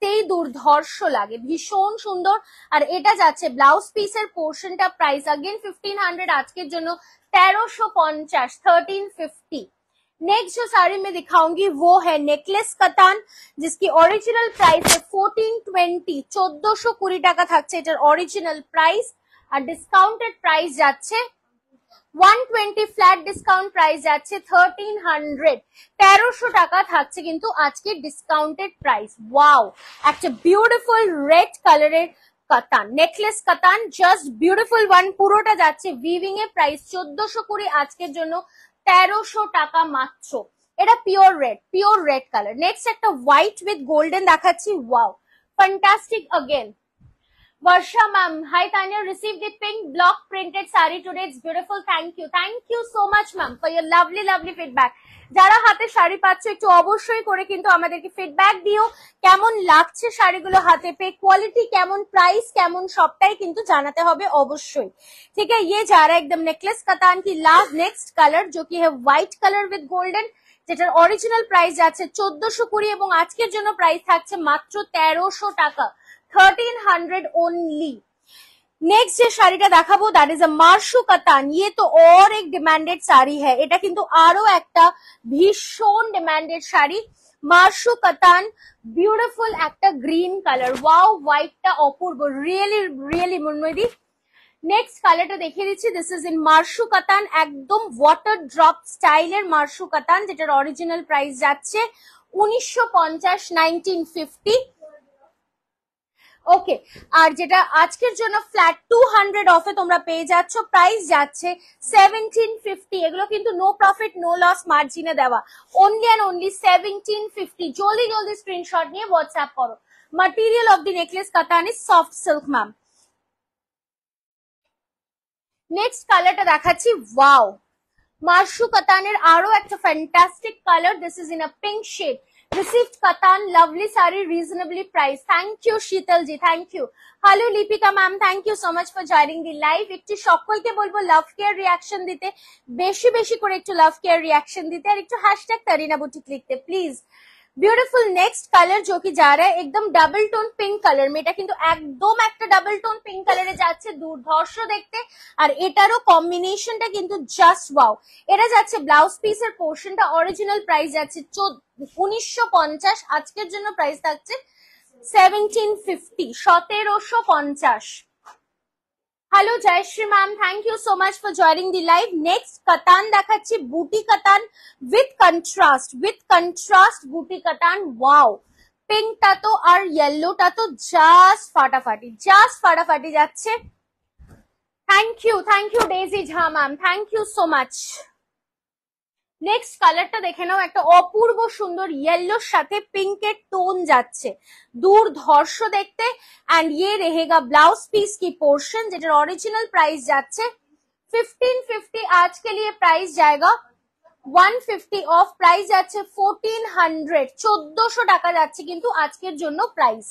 দেখতেই দুর্ধর্ষ লাগে ভীষণ সুন্দর আর এটা যাচ্ছে ব্লাউজ পিসের পোর্শনটা প্রাইস আগেন ফিফটিন হান্ড্রেড আজকের জন্য তেরোশো পঞ্চাশ থার্টিন ফিফটি नेक्स्ट जो साड़ी मैं दिखाऊंगी वो है नेकलेस कतान जिसकी ओरिजिनल प्राइस है फोर्टीन ट्वेंटी चौदह থাকছে এটার অরিজিনাল প্রাইস আর ডিসকাউন্টেড প্রাইস যাচ্ছে one twenty flat discount price যাচ্ছে থার্টিন হান্ড্রেড তেরোশো টাকা থাকছে কিন্তু আজকে ডিসকাউন্টেড প্রাইস ওয়াও একটা বিউটিফুল রেড কালারের কাতান নেকলেস কাতান জাস্ট বিউটিফুল ওয়ান পুরোটা যাচ্ছে ভিভিং এর প্রাইস চোদ্দশো কুড়ি আজকের জন্য তেরোশো টাকা মাত্র এটা pure red pure red colour next একটা হোয়াইট উইথ গোল্ডেন দেখাচ্ছি wow fantastic again Varsha ma'am, hi Tanya, received the pink block printed saree today. It's beautiful. Thank you. Thank you so much ma'am for your lovely lovely feedback. যারা হাতে শাড়ি পাচ্ছ একটু অবশ্যই করে কিন্তু আমাদেরকে ফিডব্যাক দিও কেমন লাগছে শাড়িগুলো হাতে পেয়ে কোয়ালিটি কেমন প্রাইস কেমন সবটাই কিন্তু জানাতে হবে অবশ্যই ঠিক है ये जा रहा है एकदम नेकलेस कतान की लास्ट नेक्स्ट कलर जो कि है व्हाइट कलर विद গোল্ডেন যেটার অরিজিনাল প্রাইস যাচ্ছে চোদ্দশো কুড়ি এবং আজকের জন্য প্রাইস থাকছে মাত্র তেরোশো টাকা থার্টিন হান্ড্রেড ওনলি নেক্সট যে শাড়িটা দেখাবো দ্যাট ইজ আ মার্শু কাতান ইয়ে তো ওর এক ডিমান্ডেড শাড়ি হ্যাঁ এটা কিন্তু আরো একটা ভীষণ ডিমান্ডেড শাড়ি মার্শু কাতান বিউটিফুল একটা গ্রিন কালার ওয়াও হোয়াইটটা অপূর্ব রিয়েলি রিয়েলি মুন্ময়দি নেক্সট কালারটা দেখিয়ে দিচ্ছি দিস ইজ ইন মার্শু কাতান একদম ওয়াটার ড্রপ স্টাইল এর মার্শু কাতান যেটার অরিজিনাল প্রাইস যাচ্ছে উনিশশো পঞ্চাশ নাইনটিন ফিফটি ওকে আর যেটা আজকের জন্য ফ্ল্যাট টু হান্ড্রেড অফে তোমরা পেয়ে যাচ্ছ প্রাইস যাচ্ছে সেভেন্টিন ফিফটি এগুলো কিন্তু নো প্রফিট নো লস মার্জিনে দেওয়া only and only seventeen fifty জলদি জলদি স্ক্রিনশট নিয়ে হোয়াটসঅ্যাপ করো material of the necklace katan soft silk ma'am ma'am next কালারটা দেখাচ্ছি ওয়াও মার্শু কাতানের আরো একটা fantastic colour this is in a pink shade received katan lovely sari reasonably priced thank you শীতলজি thank you hello Lipika ma'am thank you so much for joining the live একটু সকলকে বলবো লাভ কেয়ার রিয়াকশন দিতে বেশি বেশি করে একটু লাভ কেয়ার রিয়াকশন দিতে আর একটু হ্যাশট্যাগ তারিনা বুটিক লিখতে প্লিজ বিউটিফুল নেক্সট কালার जो कि जा रहा ডাবল টোন পিঙ্ক কালার এটা কিন্তু একদম একটা ডাবল টোন পিঙ্ক কালারে যাচ্ছে দুর্ধর্ষ দেখতে আর এটারও কম্বিনেশনটা কিন্তু জাস্ট ওয়াও এটা যাচ্ছে ব্লাউজ পিসের পোর্শনটা অরিজিনাল প্রাইস যাচ্ছে উনিশশো আজকের জন্য প্রাইস থাকছে সেভেন্টিন ফিফটি সতেরোশো পঞ্চাশ hello Joyshree ma'am thank you so much for joining the live next katan দেখাচ্ছি বুটি কাতান উইথ কন্ট্রাস্ট উইথ কন্ট্রাস্ট বুটি কাতান ওয়াও পিঙ্কটা তো আর ইয়েলোটা তো জাস্ট ফাটাফাটি জাস্ট ফাটাফাটি যাচ্ছে thank you thank you Daisy Jha ma'am thank you so much next কালারটা দেখে নাও একটা অপূর্ব সুন্দর ইয়েলোর সাথে পিঙ্ক এর টোন যাচ্ছে দূর ধর্ষ দেখতে অ্যান্ড ইয়ে রেহেগা ব্লাউজ পিস কি পোর্শন যেটার অরিজিনাল প্রাইস যাচ্ছে ফিফটিন ফিফটি আজকে লিয়ে প্রাইস জায়গা ওয়ান ফিফটি অফ প্রাইস যাচ্ছে হান্ড্রেড চোদ্দশো টাকা যাচ্ছে কিন্তু আজকের জন্য প্রাইস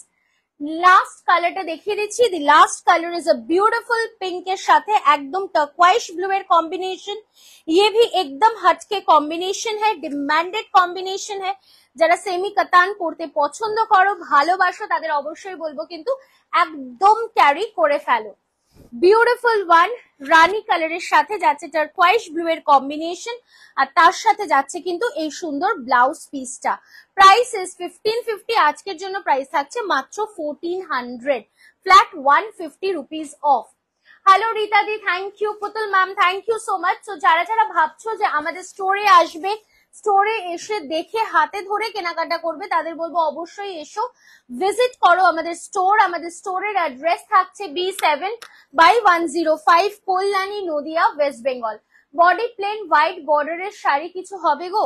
লাস্ট কালারটা দেখিয়ে দিচ্ছি the last colour is a beautiful pink এর সাথে একদম টকওয়াইশ ব্লু এর কম্বিনেশন ইয়ে ভি একদম হটকে কম্বিনেশন है ডিমান্ডেড কম্বিনেশন है যারা সেমি কাতান করতে পছন্দ করো ভালোবাসো তাদের অবশ্যই বলবো কিন্তু একদম ক্যারি করে ফেলো বিউটিফুল ওয়ান রানি কালারের সাথে যাচ্ছে টার্কোয়াইশ ব্লু এর কম্বিনেশন আর তার সাথে যাচ্ছে কিন্তু এই সুন্দর ব্লাউজ পিসটা প্রাইস ইস ফিফটিন ফিফটি আজকের জন্য প্রাইস থাকছে মাত্র fourteen hundred flat one fifty rupees off hello রীতাদি thank you Putul ma'am thank you so much তো যারা যারা ভাবছো যে আমাদের স্টোরে আসবে স্টোরে এসে দেখে হাতে ধরে কেনাকাটা করবে তাদের বলবো অবশ্যই এসো ভিজিট করো আমাদের স্টোর আমাদের স্টোরের অ্যাড্রেস থাকছে B seven by one zero five Kalyani Nadia West Bengal body plain white বর্ডারের শাড়ি কিছু হবে গো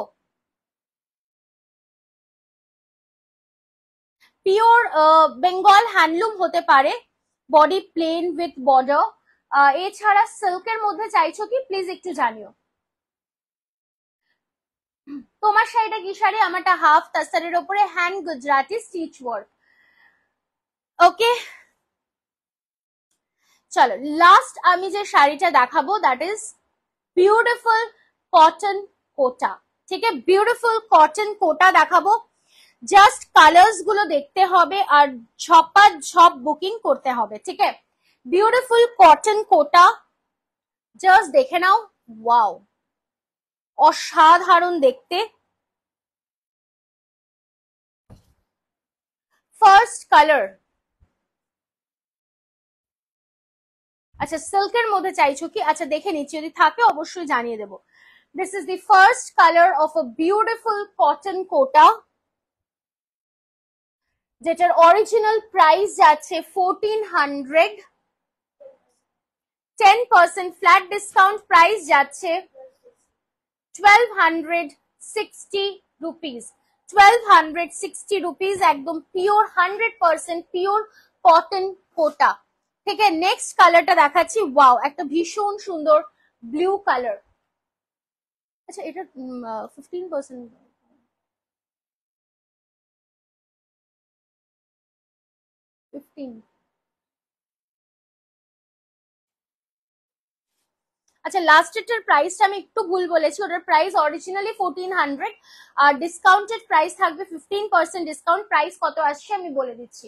পিওর বেঙ্গল হ্যান্ডলুম হতে পারে বডি প্লেন উইথ বর্ডার এছাড়া সিল্কের মধ্যে চাইছো কি প্লিজ একটু জানিও তোমার শাড়িটা কি শাড়ি আমারটা হাফ তাসারের ওপরে hand Gujarati stitch work okay চলো লাস্ট আমি যে শাড়িটা দেখাবো that is beautiful cotton Kota ঠিক আছে বিউটিফুল কটন কোটা দেখাবো জাস্ট কালার্স গুলো দেখতে হবে আর ঝপা ঝপ বুকিং করতে হবে ঠিক আছে বিউটিফুল কটন কোটা জাস্ট দেখে নাও ওয়াও অসাধারণ দেখতে ফার্স্ট কালার আচ্ছা সিল্কের মধ্যে চাইছো কি আচ্ছা দেখে নিচ্ছি যদি থাকে অবশ্যই জানিয়ে দেব this is the first colour of a beautiful cotton Kota যেটার অরিজিনাল প্রাইস যাচ্ছে fourteen hundred ten percent flat discount price যাচ্ছে 1260 রুপিস 1260 রুপিস একদম পিওর 100% পিওর কটন কোটা থেকে নেক্সট কালারটা দেখাচ্ছি ওয়াও একটা ভীষণ সুন্দর ব্লু কালার আচ্ছা এটা 15% ফিফটিন আচ্ছা লাস্ট এটার প্রাইসটা আমি একটু ভুল বলেছি ওটার প্রাইস অরিজিনালি ফোরটিন হান্ড্রেড আর ডিসকাউন্টেড প্রাইস থাকবে ফিফটিন পার্সেন্ট ডিসকাউন্ট প্রাইস কত আসছে আমি বলে দিচ্ছি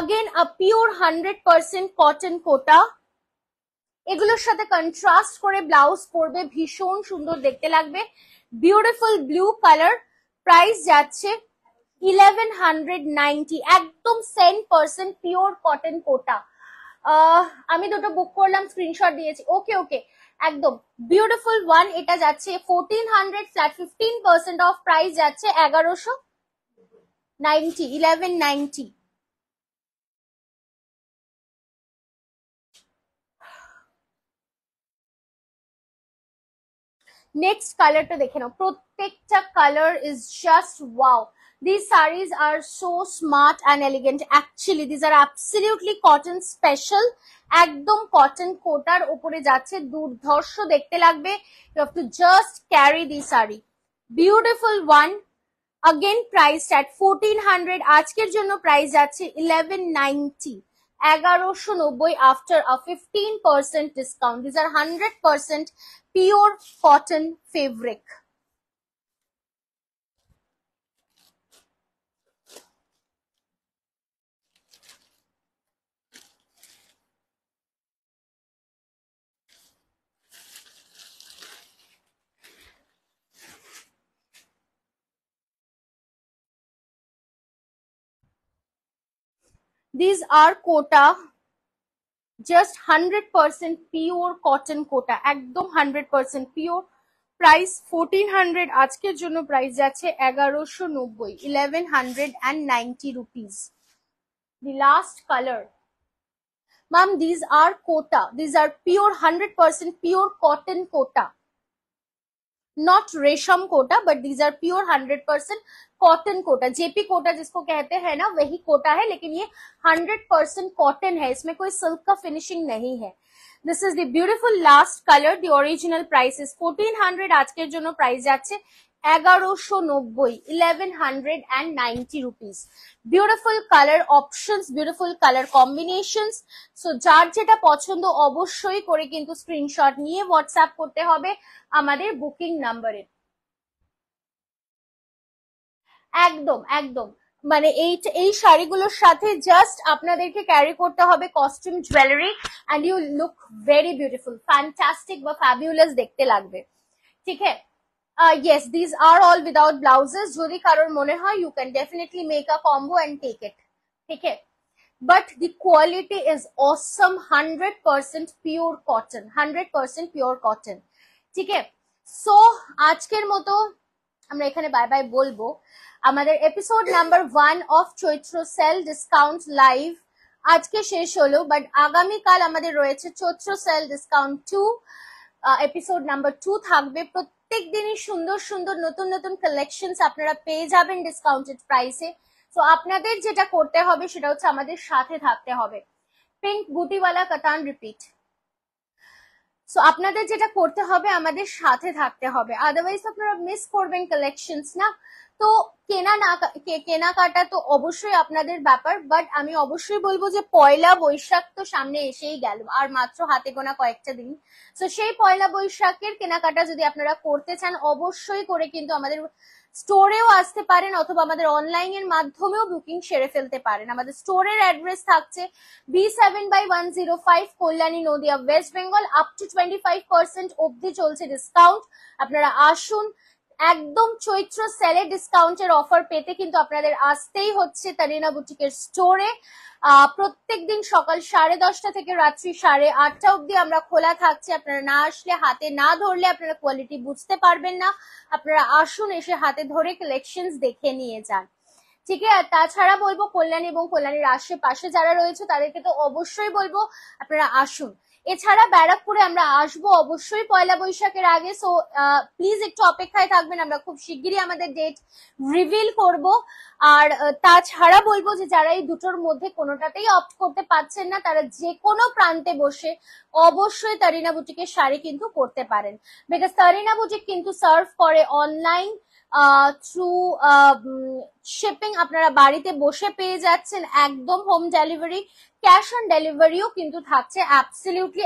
again pure hundred percent cotton Kota এগুলোর সাথে কন্ট্রাস্ট করে ব্লাউজ পরবে ভীষণ সুন্দর দেখতে লাগবে বিউটিফুল ব্লু কালার প্রাইস যাচ্ছে ইলেভেন হান্ড্রেড নাইনটি একদম cent percent pure cotton Kota আমি দুটো বুক করলাম স্ক্রিনশট দিয়েছি ওকে ওকে একদম বিউটিফুল ওয়ান এটা যাচ্ছে fourteen hundred flat fifteen percent off price যাচ্ছে এগারোশো নাইনটি ইলেভেন নাইনটি নেক্সট কালারটা দেখে নাও প্রত্যেকটা colour is just wow These saris are so smart and elegant. Actually, these are absolutely cotton special. একদম কটন কোটার ওপরে যাচ্ছে দুর্ধর্ষ দেখতে লাগবে you have to just carry the sari beautiful one again price at fourteen hundred আজকের জন্য প্রাইস যাচ্ছে ইলেভেন নাইনটি এগারোশো নব্বই after a fifteen percent discount these are hundred percent pure cotton fabric These are quota, just 100% pure cotton quota. একদম 100% pure price 1400 আজকের জন্য প্রাইস যাচ্ছে 1190 1190 rupees the last color ma'am these are quota. these are pure 100% pure cotton quota. Not resham Kota but these are pure hundred percent cotton Kota JP Kota जिसको कहते हैं ना वही कोटा है लेकिन ये हंड्रेड परसेंट कॉटन है इसमें कोई सिल्क का फिनिशिंग नहीं है this is the beautiful last colour original price is fourteen hundred आज के जो प्राइस जाए এগারোশো নব্বই eleven hundred and ninety rupees beautiful colour options beautiful colour combinations so যার যেটা পছন্দ অবশ্যই করে কিন্তু স্ক্রিনশট নিয়ে হোয়াটসঅ্যাপ করতে হবে আমাদের বুকিং নাম্বারে একদম একদম মানে এই এই শাড়িগুলোর সাথে জাস্ট আপনাদেরকে ক্যারি করতে হবে costume jewellery and you look very beautiful fantastic বা ফ্যাবিউলাস দেখতে লাগবে ঠিক আছে uh, yes, these are all without blouses. Jodi karor mona hai, you can definitely make a combo and take it. Take it. But the quality is awesome. 100% pure cotton. 100% pure cotton. Take it. So, aajker moto, amra ekhane bye bye bolbo. Amader episode number one of Choitro Cell Discount Live. Aajke shesholo. holo, but agami kal amader roeche Choitro Cell Discount 2. Uh, episode number 2 থাকবে প্রত্যেক দিনই সুন্দর সুন্দর নতুন নতুন কালেকশনস আপনারা পেয়ে যাবেন ডিসকাউন্টেড প্রাইসে তো আপনাদের যেটা করতে হবে সেটা হচ্ছে আমাদের সাথে থাকতে হবে পিঙ্ক বুটিওয়ালা কাতান রিপিট সো আপনাদের যেটা করতে হবে আমাদের সাথে থাকতে হবে আদারওয়াইজ আপনারা মিস করবেন কালেকশনস না তো কেনা না কেনাকাটা তো অবশ্যই আপনাদের ব্যাপার বাট আমি অবশ্যই বলবো যে পয়লা বৈশাখ তো সামনে এসেই গেল আর মাত্র হাতে গোনা কয়েকটা দিন তো সেই পয়লা বৈশাখের কেনাকাটা যদি আপনারা করতে চান অবশ্যই করে কিন্তু আমাদের স্টোরেও আসতে পারেন অথবা আমাদের অনলাইন এর মাধ্যমেও বুকিং সেরে ফেলতে পারেন আমাদের স্টোরের অ্যাড্রেস থাকছে B seven by one zero five Kalyani Nadia West Bengal up to twenty five percent অবধি চলছে ডিসকাউন্ট আপনারা আসুন একদম চৈত্র সেলে ডিসকাউন্টের অফার পেতে কিন্তু আপনাদের আসতেই হচ্ছে তারিনা বুটিকের স্টোরে প্রত্যেক দিন সকাল সাড়ে দশটা থেকে রাত্রি সাড়ে আটটা অবধি আমরা খোলা থাকছি আপনারা না আসলে হাতে না ধরলে আপনারা কোয়ালিটি বুঝতে পারবেন না আপনারা আসুন এসে হাতে ধরে কালেকশন দেখে নিয়ে যান ঠিক আছে তাছাড়া বলবো কল্যাণী এবং কল্যাণীর আশেপাশে যারা রয়েছে তাদেরকে তো অবশ্যই বলবো আপনারা আসুন এছাড়া ব্যারাকপুরে আমরা আসবো অবশ্যই পয়লা বৈশাখের আগে সো প্লিজ একটু অপেক্ষায় থাকবেন আমরা খুব শিগগিরই আমাদের ডেট রিভিল করব আর তাছাড়া বলবো যে যারা এই দুটোর মধ্যে কোনোটাতেই অপ্ট করতে পারছেন না তারা যে কোনো প্রান্তে বসে অবশ্যই তারিনা বুটিকের শাড়ি কিন্তু করতে পারেন বিকজ তারিনা বুটিক কিন্তু সার্ভ করে অনলাইন থ্রু শিপিং আপনারা বাড়িতে বসে পেয়ে যাচ্ছেন একদম হোম ডেলিভারি कैश ऑन ডেলিভারিও কিন্তু থাকছে অ্যাবসলিউটলি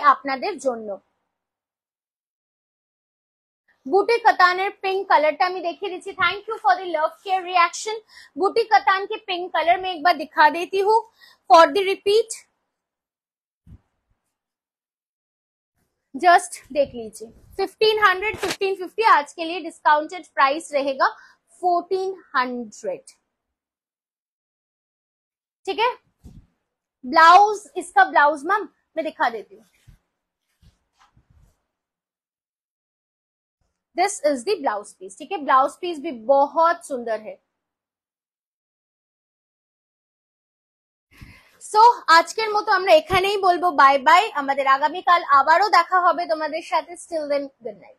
पिंक कलर আমি দেখিয়ে দিচ্ছি thank you for the love care reaction बुटी कतान के पिंक कलर में एक बार दिखा देती हूँ फॉर द रिपीट जस्ट देख लीजिए 1500 1550 आज के लिए डिस्काउंटेड प्राइस रहेगा 1400 ठीक है ब्लाउज इसका ब्लाउज मैम मैं दिखा देती हूँ this is the blouse piece ठीक है ब्लाउज पीस भी बहुत सुंदर है सो आजकल मत एखने बाय बाय आगामी आबो देखा तुम्हारे साथ गुड नाइट